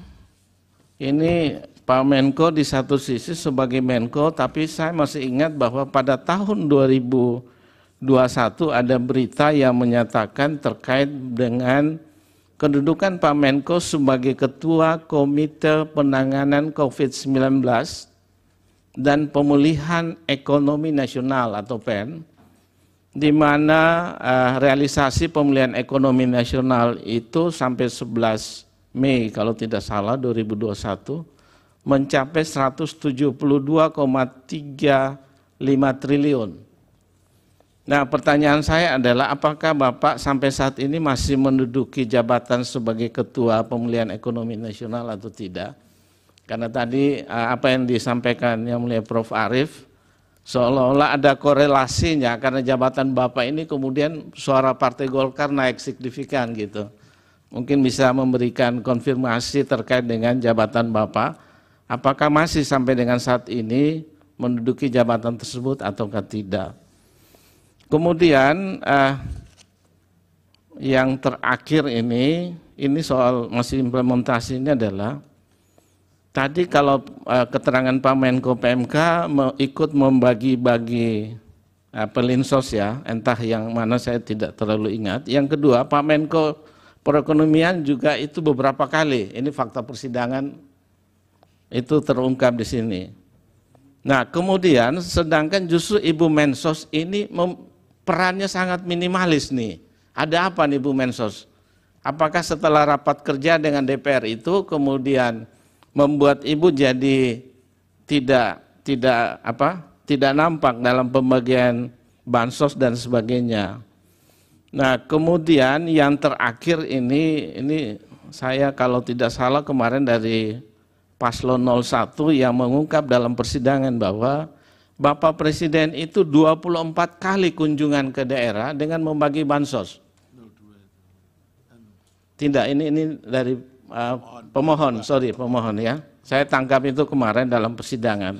ini Pak Menko di satu sisi sebagai Menko tapi saya masih ingat bahwa pada tahun 2021 ada berita yang menyatakan terkait dengan kedudukan Pak Menko sebagai Ketua Komite Penanganan COVID-19 dan pemulihan ekonomi nasional atau PEN di mana uh, realisasi pemulihan ekonomi nasional itu sampai 11 Mei kalau tidak salah 2021 mencapai 172,35 triliun. Nah, pertanyaan saya adalah apakah Bapak sampai saat ini masih menduduki jabatan sebagai Ketua Pemulihan Ekonomi Nasional atau tidak? Karena tadi eh, apa yang disampaikan yang mulia Prof. Arif, seolah-olah ada korelasinya karena jabatan Bapak ini kemudian suara Partai Golkar naik signifikan gitu. Mungkin bisa memberikan konfirmasi terkait dengan jabatan Bapak, apakah masih sampai dengan saat ini menduduki jabatan tersebut ataukah tidak. Kemudian eh, yang terakhir ini, ini soal masih implementasinya adalah Tadi kalau uh, keterangan Pak Menko PMK me ikut membagi-bagi uh, eh, pelinsos ya, entah yang mana saya tidak terlalu ingat. Yang kedua, Pak Menko perekonomian juga itu beberapa kali. Ini fakta persidangan itu terungkap di sini. Nah, kemudian sedangkan justru Ibu Mensos ini perannya sangat minimalis nih. Ada apa nih Ibu Mensos? Apakah setelah rapat kerja dengan DPR itu kemudian membuat ibu jadi tidak tidak apa tidak nampak dalam pembagian bansos dan sebagainya. Nah, kemudian yang terakhir ini ini saya kalau tidak salah kemarin dari paslon 01 yang mengungkap dalam persidangan bahwa Bapak Presiden itu 24 kali kunjungan ke daerah dengan membagi bansos. Tidak, ini ini dari Eh, pemohon, sorry pemohon ya. Saya tangkap itu kemarin dalam persidangan.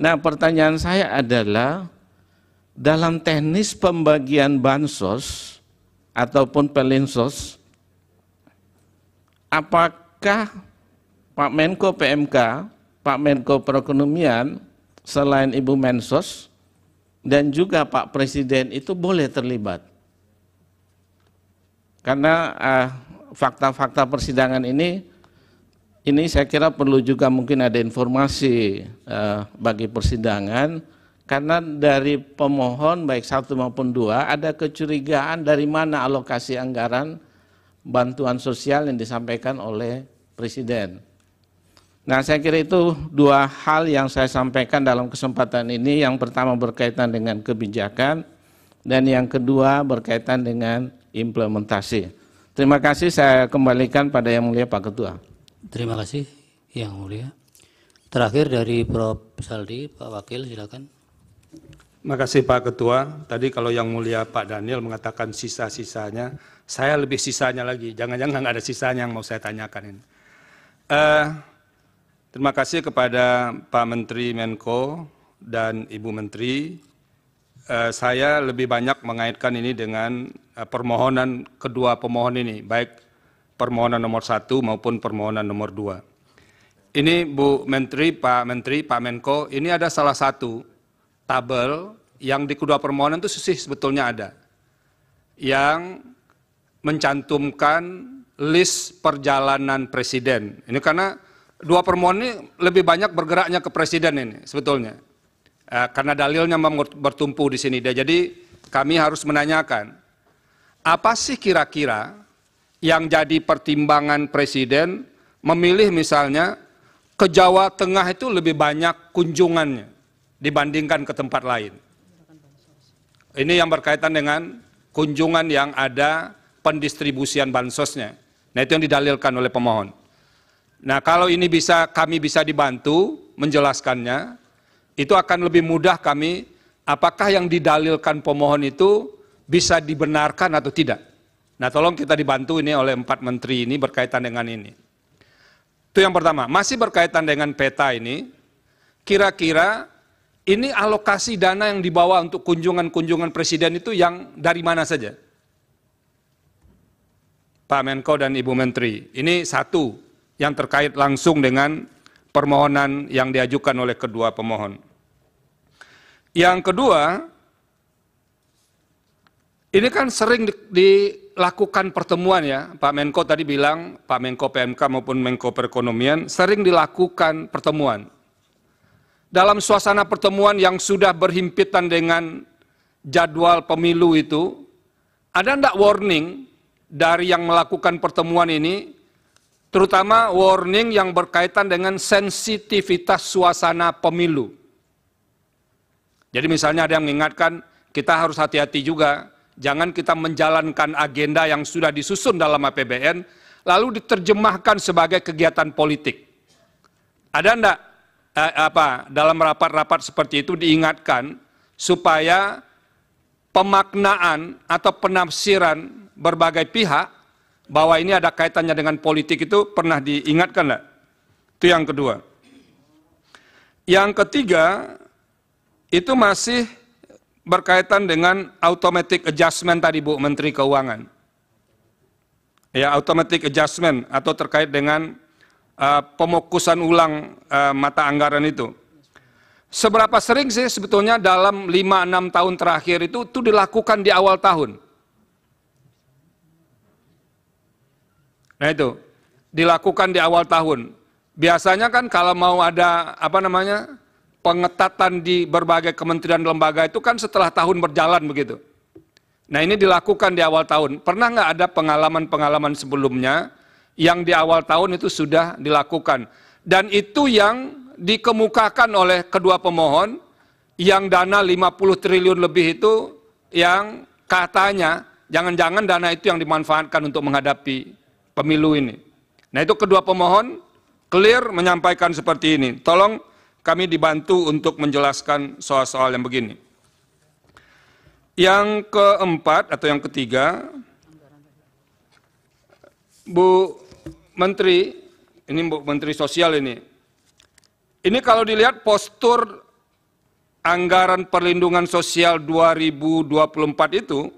Nah pertanyaan saya adalah dalam teknis pembagian bansos ataupun pelinsos, apakah Pak Menko PMK, Pak Menko Perekonomian, selain Ibu Mensos, dan juga Pak Presiden itu boleh terlibat? Karena uh, fakta-fakta persidangan ini ini saya kira perlu juga mungkin ada informasi eh, bagi persidangan karena dari pemohon baik satu maupun dua ada kecurigaan dari mana alokasi anggaran bantuan sosial yang disampaikan oleh presiden. Nah, saya kira itu dua hal yang saya sampaikan dalam kesempatan ini. Yang pertama berkaitan dengan kebijakan dan yang kedua berkaitan dengan implementasi. Terima kasih saya kembalikan pada yang mulia Pak Ketua. Terima kasih yang mulia. Terakhir dari Prof. Saldi, Pak Wakil silakan. Terima kasih Pak Ketua. Tadi kalau yang mulia Pak Daniel mengatakan sisa-sisanya, saya lebih sisanya lagi. Jangan-jangan ada sisanya yang mau saya tanyakan ini. Uh, terima kasih kepada Pak Menteri Menko dan Ibu Menteri Eh, saya lebih banyak mengaitkan ini dengan eh, permohonan kedua pemohon ini, baik permohonan nomor satu maupun permohonan nomor dua. Ini Bu Menteri, Pak Menteri, Pak Menko, ini ada salah satu tabel yang di kedua permohonan itu sih sebetulnya ada. Yang mencantumkan list perjalanan presiden. Ini karena dua permohonan ini lebih banyak bergeraknya ke presiden ini sebetulnya. Eh, karena dalilnya bertumpu di sini. Jadi kami harus menanyakan, apa sih kira-kira yang jadi pertimbangan Presiden memilih misalnya ke Jawa Tengah itu lebih banyak kunjungannya dibandingkan ke tempat lain. Ini yang berkaitan dengan kunjungan yang ada pendistribusian bansosnya. Nah itu yang didalilkan oleh pemohon. Nah kalau ini bisa kami bisa dibantu menjelaskannya, itu akan lebih mudah kami apakah yang didalilkan pemohon itu bisa dibenarkan atau tidak. Nah, tolong kita dibantu ini oleh empat menteri ini berkaitan dengan ini. Itu yang pertama. Masih berkaitan dengan peta ini, kira-kira ini alokasi dana yang dibawa untuk kunjungan-kunjungan presiden itu yang dari mana saja? Pak Menko dan Ibu Menteri. Ini satu yang terkait langsung dengan permohonan yang diajukan oleh kedua pemohon. Yang kedua, ini kan sering dilakukan pertemuan ya, Pak Menko tadi bilang, Pak Menko PMK maupun Menko Perekonomian sering dilakukan pertemuan. Dalam suasana pertemuan yang sudah berhimpitan dengan jadwal pemilu itu, ada enggak warning dari yang melakukan pertemuan ini, terutama warning yang berkaitan dengan sensitivitas suasana pemilu? Jadi misalnya ada yang mengingatkan, kita harus hati-hati juga, jangan kita menjalankan agenda yang sudah disusun dalam APBN, lalu diterjemahkan sebagai kegiatan politik. Ada enggak eh, apa dalam rapat-rapat seperti itu diingatkan supaya pemaknaan atau penafsiran berbagai pihak bahwa ini ada kaitannya dengan politik itu pernah diingatkan enggak? Itu yang kedua. Yang ketiga, itu masih berkaitan dengan automatic adjustment tadi Bu Menteri Keuangan. Ya, automatic adjustment atau terkait dengan uh, pemokusan ulang uh, mata anggaran itu. Seberapa sering sih sebetulnya dalam 5-6 tahun terakhir itu itu dilakukan di awal tahun? Nah itu, dilakukan di awal tahun. Biasanya kan kalau mau ada apa namanya? pengetatan di berbagai kementerian lembaga itu kan setelah tahun berjalan begitu. Nah ini dilakukan di awal tahun. Pernah nggak ada pengalaman-pengalaman sebelumnya yang di awal tahun itu sudah dilakukan. Dan itu yang dikemukakan oleh kedua pemohon yang dana 50 triliun lebih itu yang katanya jangan-jangan dana itu yang dimanfaatkan untuk menghadapi pemilu ini. Nah itu kedua pemohon clear menyampaikan seperti ini. Tolong kami dibantu untuk menjelaskan soal-soal yang begini. Yang keempat atau yang ketiga, Bu Menteri, ini Bu Menteri Sosial ini, ini kalau dilihat postur anggaran perlindungan sosial 2024 itu,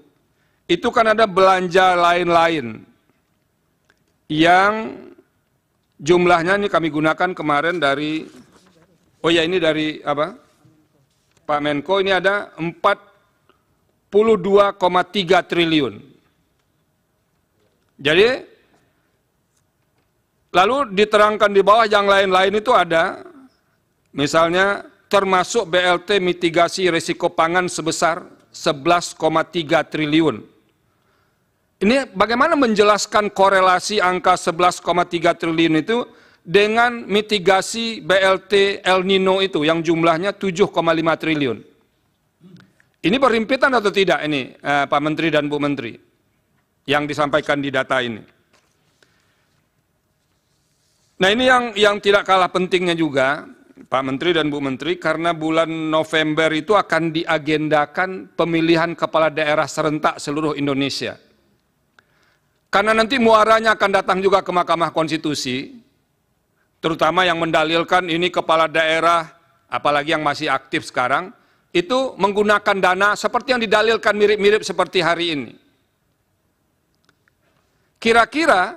itu kan ada belanja lain-lain yang jumlahnya ini kami gunakan kemarin dari Oh ya ini dari apa? Pak Menko ini ada 42,3 triliun. Jadi lalu diterangkan di bawah yang lain-lain itu ada misalnya termasuk BLT mitigasi risiko pangan sebesar 11,3 triliun. Ini bagaimana menjelaskan korelasi angka 11,3 triliun itu dengan mitigasi BLT El Nino itu yang jumlahnya 7,5 triliun. Ini perimpitan atau tidak ini eh, Pak Menteri dan Bu Menteri yang disampaikan di data ini. Nah ini yang yang tidak kalah pentingnya juga Pak Menteri dan Bu Menteri karena bulan November itu akan diagendakan pemilihan kepala daerah serentak seluruh Indonesia. Karena nanti muaranya akan datang juga ke Mahkamah Konstitusi, terutama yang mendalilkan ini kepala daerah, apalagi yang masih aktif sekarang, itu menggunakan dana seperti yang didalilkan mirip-mirip seperti hari ini. Kira-kira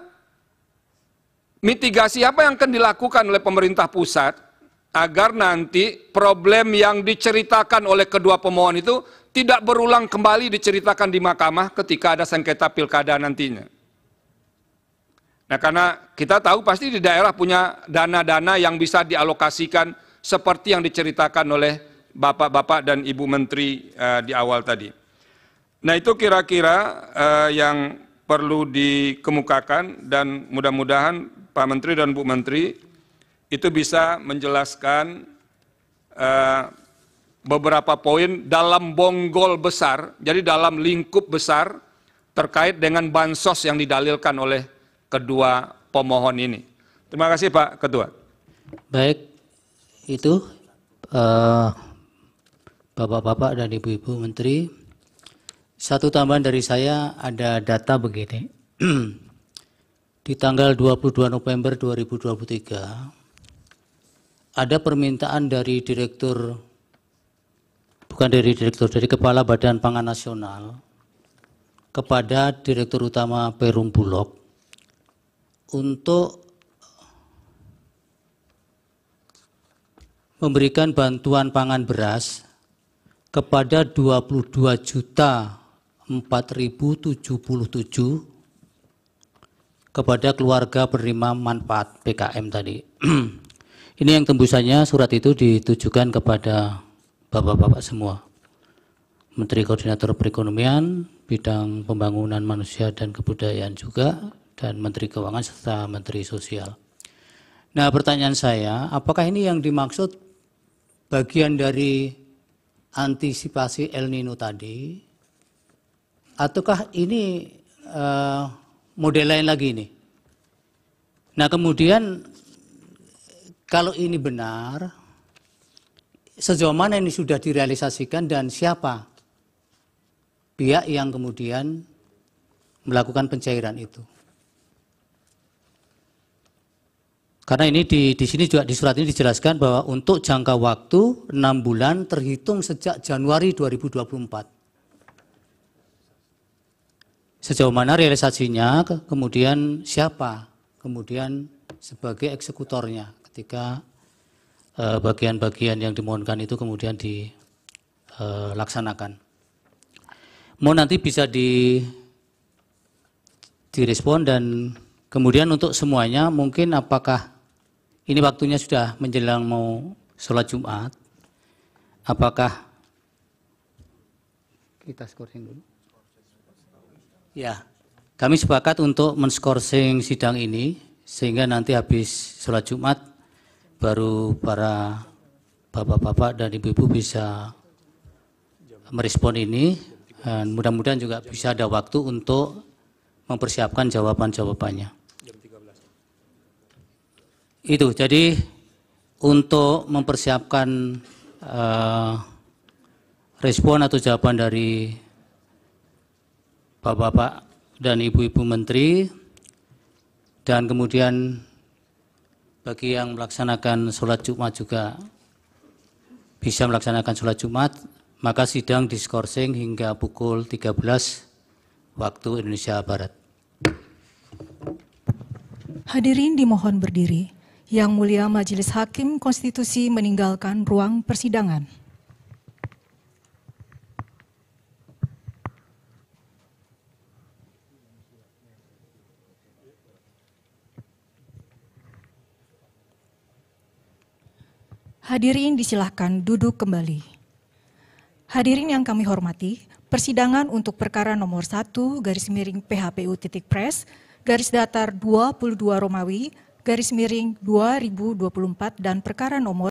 mitigasi apa yang akan dilakukan oleh pemerintah pusat agar nanti problem yang diceritakan oleh kedua pemohon itu tidak berulang kembali diceritakan di mahkamah ketika ada sengketa pilkada nantinya. Nah, karena kita tahu pasti di daerah punya dana-dana yang bisa dialokasikan seperti yang diceritakan oleh Bapak-bapak dan Ibu Menteri uh, di awal tadi. Nah, itu kira-kira uh, yang perlu dikemukakan dan mudah-mudahan Pak Menteri dan Bu Menteri itu bisa menjelaskan uh, beberapa poin dalam bonggol besar, jadi dalam lingkup besar terkait dengan bansos yang didalilkan oleh kedua pemohon ini. Terima kasih Pak Ketua. Baik, itu bapak eh, Bapak-bapak dan Ibu-ibu Menteri. Satu tambahan dari saya ada data begini. Di tanggal 22 November 2023 ada permintaan dari direktur bukan dari direktur dari kepala Badan Pangan Nasional kepada direktur utama Perum Bulog untuk memberikan bantuan pangan beras kepada 22 juta 4.077 kepada keluarga penerima manfaat PKM tadi. Ini yang tembusannya surat itu ditujukan kepada Bapak-bapak semua. Menteri Koordinator Perekonomian, bidang pembangunan manusia dan kebudayaan juga dan Menteri Keuangan serta Menteri Sosial. Nah, pertanyaan saya, apakah ini yang dimaksud bagian dari antisipasi El Nino tadi? Ataukah ini uh, model lain lagi ini? Nah, kemudian kalau ini benar, sejauh mana ini sudah direalisasikan dan siapa pihak yang kemudian melakukan pencairan itu? Karena ini di, di sini juga di surat ini dijelaskan bahwa untuk jangka waktu 6 bulan terhitung sejak Januari 2024. Sejauh mana realisasinya, kemudian siapa, kemudian sebagai eksekutornya ketika eh, bagian-bagian yang dimohonkan itu kemudian dilaksanakan. Eh, Mau nanti bisa di direspon dan kemudian untuk semuanya mungkin apakah ini waktunya sudah menjelang mau sholat Jumat. Apakah kita skorsing dulu? Ya, kami sepakat untuk menskorsing sidang ini sehingga nanti habis sholat Jumat baru para bapak-bapak dan ibu-ibu bisa merespon ini dan mudah-mudahan juga bisa ada waktu untuk mempersiapkan jawaban-jawabannya. Itu jadi untuk mempersiapkan uh, respon atau jawaban dari bapak-bapak dan ibu-ibu menteri dan kemudian bagi yang melaksanakan sholat Jumat juga bisa melaksanakan sholat Jumat maka sidang diskorsing hingga pukul 13 waktu Indonesia Barat. Hadirin dimohon berdiri. Yang Mulia Majelis Hakim Konstitusi meninggalkan ruang persidangan. Hadirin disilahkan duduk kembali. Hadirin yang kami hormati, persidangan untuk perkara nomor 1 garis miring PHPU titik pres garis datar 22 Romawi garis miring 2024 dan perkara nomor